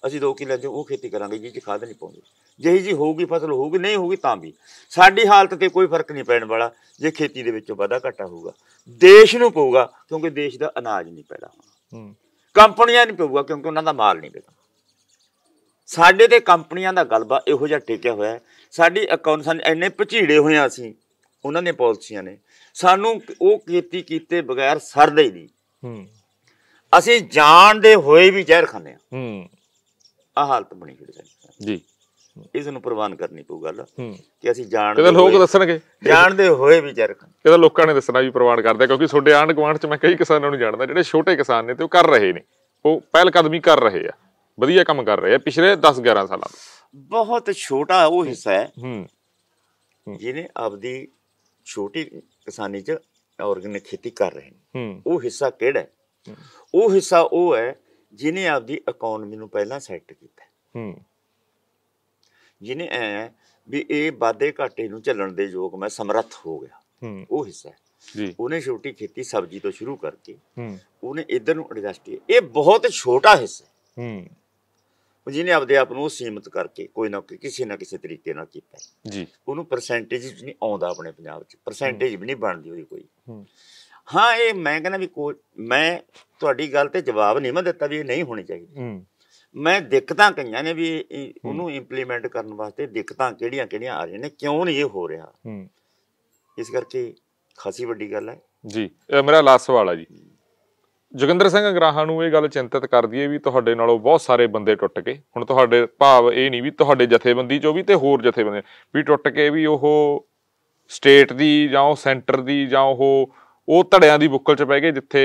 ਅਸੀਂ 2 ਕਿੱਲੇ ਜੋ ਉਹ ਖੇਤੀ ਕਰਾਂਗੇ ਜਿਹ ਖਾਦ ਨਹੀਂ ਪਾਉਂਦੇ ਜਿਹੀ ਜੀ ਹੋਊਗੀ ਫਸਲ ਹੋਊਗੀ ਨਹੀਂ ਹੋਊਗੀ ਤਾਂ ਵੀ ਸਾਡੀ ਹਾਲਤ ਤੇ ਕੋਈ ਫਰਕ ਨਹੀਂ ਪੈਣ ਵਾਲਾ ਜੇ ਖੇਤੀ ਦੇ ਵਿੱਚੋਂ ਵਾਧਾ ਘਟਾ ਹੋਊਗਾ ਦੇਸ਼ ਨੂੰ ਪਊਗਾ ਕਿਉਂਕਿ ਦੇਸ਼ ਦਾ ਅਨਾਜ ਨਹੀਂ ਪੈਦਾ ਹੋਣਾ ਕੰਪਨੀਆਂ ਨਹੀਂ ਪਊਗਾ ਕਿਉਂਕਿ ਉਹਨਾਂ ਦਾ ਮਾਲ ਨਹੀਂ ਬਿਕਦਾ ਸਾਡੇ ਤੇ ਕੰਪਨੀਆਂ ਦਾ ਗਲਬਾ ਇਹੋ ਜਿਹਾ ਟਿਕਿਆ ਹੋਇਆ ਹੈ ਸਾਡੀ ਅਕਾਊਂਟ ਇੰਨੇ ਭਚੀੜੇ ਹੋਏ ਆ ਅਸੀਂ ਉਹਨਾਂ ਨੇ ਪਾਲਿਸੀਆਂ ਨੇ ਸਾਨੂੰ ਉਹ ਕੀਤੀ ਕੀਤੇ ਬਗੈਰ ਸਰਦਾ ਹੀ ਨਹੀਂ ਹੂੰ ਅਸੀਂ ਜਾਣਦੇ ਹੋਏ ਵੀ ਜ਼ਹਿਰ ਖਾਂਦੇ ਆ ਹੂੰ ਆ ਹਾਲਤ ਬਣੀ ਜਿਹੜੀ ਜੀ ਇਸ ਨੂੰ ਪ੍ਰਵਾਨ ਕਰਨੀ ਪਊ ਗੱਲ ਕਿ ਅਸੀਂ ਜਾਣਦੇ ਕਿਤੇ ਲੋਕ ਦੱਸਣਗੇ ਜਾਣਦੇ ਹੋਏ ਵੀ ਚਰਕ ਕਿਤੇ ਲੋਕਾਂ ਨੇ ਦੱਸਣਾ ਵੀ ਪ੍ਰਵਾਨ ਕਰਦੇ ਕਿਉਂਕਿ ਤੁਹਾਡੇ ਆਂਡ ਗਵਾਂਡ ਚ ਮੈਂ ਕਈ ਕਿਸਾਨਾਂ ਨੂੰ ਜਾਣਦਾ ਜਿਹੜੇ ਛੋਟੇ ਕਿਸਾਨ ਨੇ ਤੇ ਉਹ ਕਰ ਰਹੇ ਨੇ ਉਹ ਪਹਿਲ ਕਦਮੀ ਕਰ ਰਹੇ ਆ ਵਧੀਆ ਕੰਮ ਕਰ ਰਹੇ ਆ ਪਿਛਲੇ 10 11 ਸਾਲਾਂ ਤੋਂ ਬਹੁਤ ਛੋਟਾ ਉਹ ਹਿੱਸਾ ਹੈ ਹੂੰ ਜਿਹਨੇ ਆਪਦੀ ਛੋਟੀ ਕਿਸਾਨੀ ਚ ਆਰਗੈਨਿਕ ਖੇਤੀ ਕਰ ਰਹੇ ਨੇ ਉਹ ਹਿੱਸਾ ਕਿਹੜਾ ਹੈ ਉਹ ਹਿੱਸਾ ਉਹ ਹੈ ਜਿਨੇ ਆਪਦੀ ਇਕਨੋਮੀ ਨੂੰ ਪਹਿਲਾਂ ਸੈੱਟ ਕੀਤਾ ਹੂੰ ਜਿਹਨੇ ਐ ਵੀ ਇਹ ਵਾਦੇ ਘਾਟੇ ਨੂੰ ਚੱਲਣ ਦੇ ਯੋਗ ਮੈਂ ਸਮਰੱਥ ਹੋ ਗਿਆ ਉਹ ਹਿੱਸਾ ਜੀ ਉਹਨੇ ਛੋਟੀ ਖੇਤੀ ਸਬਜ਼ੀ ਤੋਂ ਸ਼ੁਰੂ ਕਰਕੇ ਉਹਨੇ ਇਧਰ ਨੂੰ ਐਡਜਸਟ ਇਹ ਬਹੁਤ ਛੋਟਾ ਹਿੱਸਾ ਹੂੰ ਜਿਹਨੇ ਆਪਦੇ ਆਪ ਨੂੰ ਸੀਮਿਤ ਕਰਕੇ ਕੋਈ ਨਾ ਕਿਸੇ ਨਾ ਕਿਸੇ ਤਰੀਕੇ ਨਾਲ ਕੀਤਾ ਜੀ ਉਹਨੂੰ ਪਰਸੈਂਟੇਜ ਨਹੀਂ ਆਉਂਦਾ ਆਪਣੇ ਪੰਜਾਬ 'ਚ ਪਰਸੈਂਟੇਜ ਵੀ ਨਹੀਂ ਬਣਦੀ ਉਹਦੀ ਕੋਈ ਹਾਂ ਇਹ ਮੈਂ ਕਹਿੰਦਾ ਵੀ ਮੈਂ ਤੁਹਾਡੀ ਗੱਲ ਤੇ ਜਵਾਬ ਨਹੀਂ ਮੈਂ ਦਿੱਤਾ ਵੀ ਇਹ ਨਹੀਂ ਹੋਣੀ ਚਾਹੀਦੀ ਹੂੰ ਮੈਂ ਦਿੱਕਤਾਂ ਕਈਆਂ ਨੇ ਵੀ ਉਹਨੂੰ ਇੰਪਲੀਮੈਂਟ ਕਰਨ ਵਾਸਤੇ ਦਿੱਕਤਾਂ ਕਿਹੜੀਆਂ ਕਿਹੜੀਆਂ ਆ ਰਹੀਆਂ ਨੇ ਕਿਉਂ ਨਹੀਂ ਇਹ ਹੋ ਰਿਹਾ ਇਸ ਕਰਕੇ ਖਾਸੀ ਵੱਡੀ ਗੱਲ ਹੈ ਜੀ ਇਹ ਮੇਰਾ ਲਾਸਟ ਸਵਾਲ ਹੈ ਜੀ ਜਗਿੰਦਰ ਸਿੰਘ ਗਰਾਹਾਂ ਨੂੰ ਇਹ ਗੱਲ ਚਿੰਤਤ ਕਰਦੀ ਹੈ ਵੀ ਤੁਹਾਡੇ ਨਾਲੋਂ ਬਹੁਤ ਸਾਰੇ ਬੰਦੇ ਟੁੱਟ ਗਏ ਹੁਣ ਤੁਹਾਡੇ ਭਾਵ ਇਹ ਨਹੀਂ ਵੀ ਤੁਹਾਡੇ ਜਥੇਬੰਦੀ ਚੋਂ ਵੀ ਤੇ ਹੋਰ ਜਥੇਬੰਦੀ ਵੀ ਟੁੱਟ ਕੇ ਵੀ ਉਹ ਸਟੇਟ ਦੀ ਜਾਂ ਉਹ ਸੈਂਟਰ ਦੀ ਜਾਂ ਉਹ ਉਹ ਧੜਿਆਂ ਦੀ ਬੁੱਕਲ 'ਚ ਪੈ ਗਏ ਜਿੱਥੇ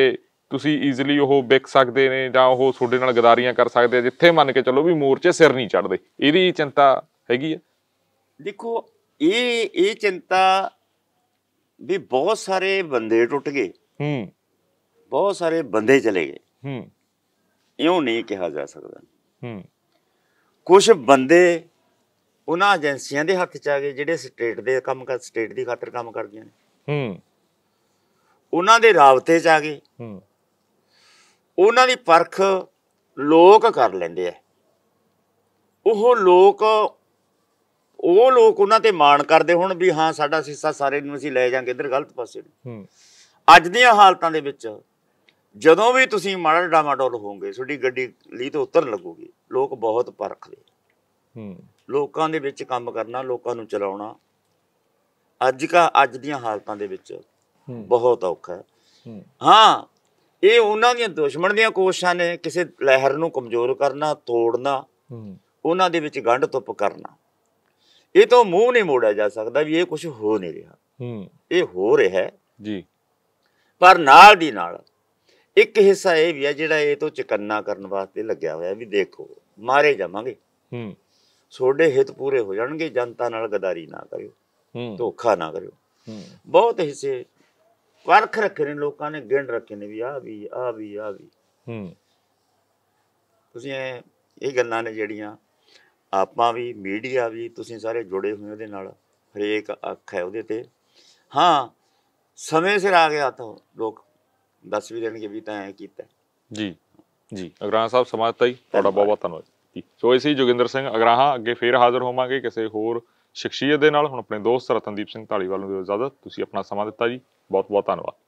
ਤੁਸੀਂ ਈਜ਼ੀਲੀ ਉਹ ਵਿਕ ਸਕਦੇ ਨੇ ਜਾਂ ਉਹ ਤੁਹਾਡੇ ਨਾਲ ਗਦਾਰੀਆਂ ਕਰ ਸਕਦੇ ਆ ਜਿੱਥੇ ਮੰਨ ਕੇ ਚੱਲੋ ਵੀ ਮੋਰਚੇ ਸਿਰ ਨਹੀਂ ਚੜਦੇ ਇਹਦੀ ਚਿੰਤਾ ਹੈਗੀ ਆ ਦੇਖੋ ਇਹ ਇਹ ਚਿੰਤਾ ਵੀ ਬਹੁਤ ਸਾਰੇ ਬੰਦੇ ਟੁੱਟ ਗਏ ਹੂੰ ਬਹੁਤ ਸਾਰੇ ਬੰਦੇ ਚਲੇ ਗਏ ਹੂੰ ਇਉਂ ਨਹੀਂ ਕਿਹਾ ਜਾ ਸਕਦਾ ਹੂੰ ਕੁਝ ਬੰਦੇ ਉਹਨਾਂ ਏਜੰਸੀਆਂ ਦੇ ਹੱਥ ਚ ਆ ਗਏ ਜਿਹੜੇ ਸਟੇਟ ਦੇ ਕੰਮ ਕਰ ਸਟੇਟ ਦੀ ਖਾਤਰ ਕੰਮ ਕਰਦੀਆਂ ਨੇ ਹੂੰ ਉਹਨਾਂ ਦੇ ਰਾਬਤੇ ਚ ਆ ਗਏ ਹੂੰ ਉਹਨਾਂ ਦੀ ਪਰਖ ਲੋਕ ਕਰ ਲੈਂਦੇ ਆ ਉਹ ਲੋਕ ਉਹ ਲੋਕ ਉਹਨਾਂ ਤੇ ਮਾਣ ਕਰਦੇ ਹੁਣ ਵੀ ਹਾਂ ਸਾਡਾ ਸਿੱਸਾ ਸਾਰੇ ਨੂੰ ਅਸੀਂ ਲੈ ਜਾਾਂਗੇ ਇਧਰ ਗਲਤ ਪਾਸੇ ਨੂੰ ਅੱਜ ਦੀਆਂ ਹਾਲਤਾਂ ਦੇ ਵਿੱਚ ਜਦੋਂ ਵੀ ਤੁਸੀਂ ਮਾੜਾ ਡਾਮਾਡੋਲ ਹੋਵੋਗੇ ਤੁਹਾਡੀ ਗੱਡੀ ਲਈ ਤੇ ਉਤਰਨ ਲੱਗੂਗੀ ਲੋਕ ਬਹੁਤ ਪਰਖਦੇ ਹੂੰ ਲੋਕਾਂ ਦੇ ਵਿੱਚ ਕੰਮ ਕਰਨਾ ਲੋਕਾਂ ਨੂੰ ਚਲਾਉਣਾ ਅੱਜ ਕਾ ਅੱਜ ਦੀਆਂ ਹਾਲਤਾਂ ਦੇ ਵਿੱਚ ਬਹੁਤ ਔਖਾ ਹੈ ਹਾਂ ਇਹ ਉਹਨਾਂ ਦੀਆਂ ਦੁਸ਼ਮਣ ਦੀਆਂ ਕੋਸ਼ਿਸ਼ਾਂ ਨੇ ਕਿਸੇ ਲਹਿਰ ਨੂੰ ਕਮਜ਼ੋਰ ਕਰਨਾ ਤੋੜਨਾ ਉਹਨਾਂ ਦੇ ਵਿੱਚ ਗੰਢ ਤੁੱਪ ਕਰਨਾ ਇਹ ਤੋਂ ਮੂੰਹ ਨਹੀਂ ਮੋੜਿਆ ਜਾ ਸਕਦਾ ਵੀ ਇਹ ਕੁਝ ਹੋ ਨਹੀਂ ਰਿਹਾ ਇਹ ਹੋ ਰਿਹਾ ਜੀ ਪਰ ਨਾਲ ਦੀ ਨਾਲ ਇੱਕ ਹਿੱਸਾ ਇਹ ਵੀ ਆ ਜਿਹੜਾ ਇਹ ਤੋਂ ਚਕੰਨਾ ਕਰਨ ਵਾਸਤੇ ਲੱਗਿਆ ਹੋਇਆ ਵੀ ਦੇਖੋ ਮਾਰੇ ਜਾਵਾਂਗੇ ਹੂੰ ਛੋਡੇ ਹਿੱਤ ਪੂਰੇ ਹੋ ਜਾਣਗੇ ਜਨਤਾ ਨਾਲ ਗਦਾਰੀ ਨਾ ਕਰਿਓ ਹੂੰ ਧੋਖਾ ਨਾ ਕਰਿਓ ਹੂੰ ਬਹੁਤ ਹਿੱਸੇ ਵਰਖ ਰੱਖੇ ਨੇ ਲੋਕਾਂ ਨੇ ਗਿਣ ਰੱਖੇ ਨੇ ਵੀ ਆ ਵੀ ਆ ਵੀ ਆ ਵੀ ਹੂੰ ਤੁਸੀਂ ਇਹ ਗੱਲਾਂ ਨੇ ਜਿਹੜੀਆਂ ਆਪਾਂ ਵੀ ਮੀਡੀਆ ਵੀ ਤੁਸੀਂ ਸਾਰੇ ਜੁੜੇ ਹੋਏ ਉਹਦੇ ਨਾਲ ਹਰੇਕ ਅੱਖ ਹੈ ਉਹਦੇ ਤੇ ਹਾਂ ਸਮੇਂ ਸਿਰ ਆ ਗਿਆ ਤਾਂ ਲੋਕ ਦੱਸ ਵੀ ਦੇਣਗੇ ਵੀ ਤਾਂ ਐ ਕੀਤਾ ਜੀ ਜੀ ਅਗਰਾਹ ਸਾਹਿਬ ਸਮਾਜਤਾਈ ਤੁਹਾਡਾ ਬਹੁਤ ਬਹੁਤ ਧੰਨਵਾਦ ਜੀ ਸੋ ਇਸੇ ਜੋਗਿੰਦਰ ਸਿੰਘ ਅਗਰਾਹਾ ਅੱਗੇ ਫੇਰ ਹਾਜ਼ਰ ਹੋਵਾਂਗੇ ਕਿਸੇ ਹੋਰ ਸ਼ਖਸੀਅਤ ਦੇ ਨਾਲ ਹੁਣ ਆਪਣੇ ਦੋਸਤ ਰਤਨਦੀਪ ਸਿੰਘ ਢਾਲੀਵਾਲ ਨੂੰ ਦਿਓ ਇਜਾਜ਼ਤ ਤੁਸੀਂ ਆਪਣਾ ਸਮਾਂ ਦਿੱਤਾ ਜੀ ਬਹੁਤ ਬਹੁਤ ਧੰਨਵਾਦ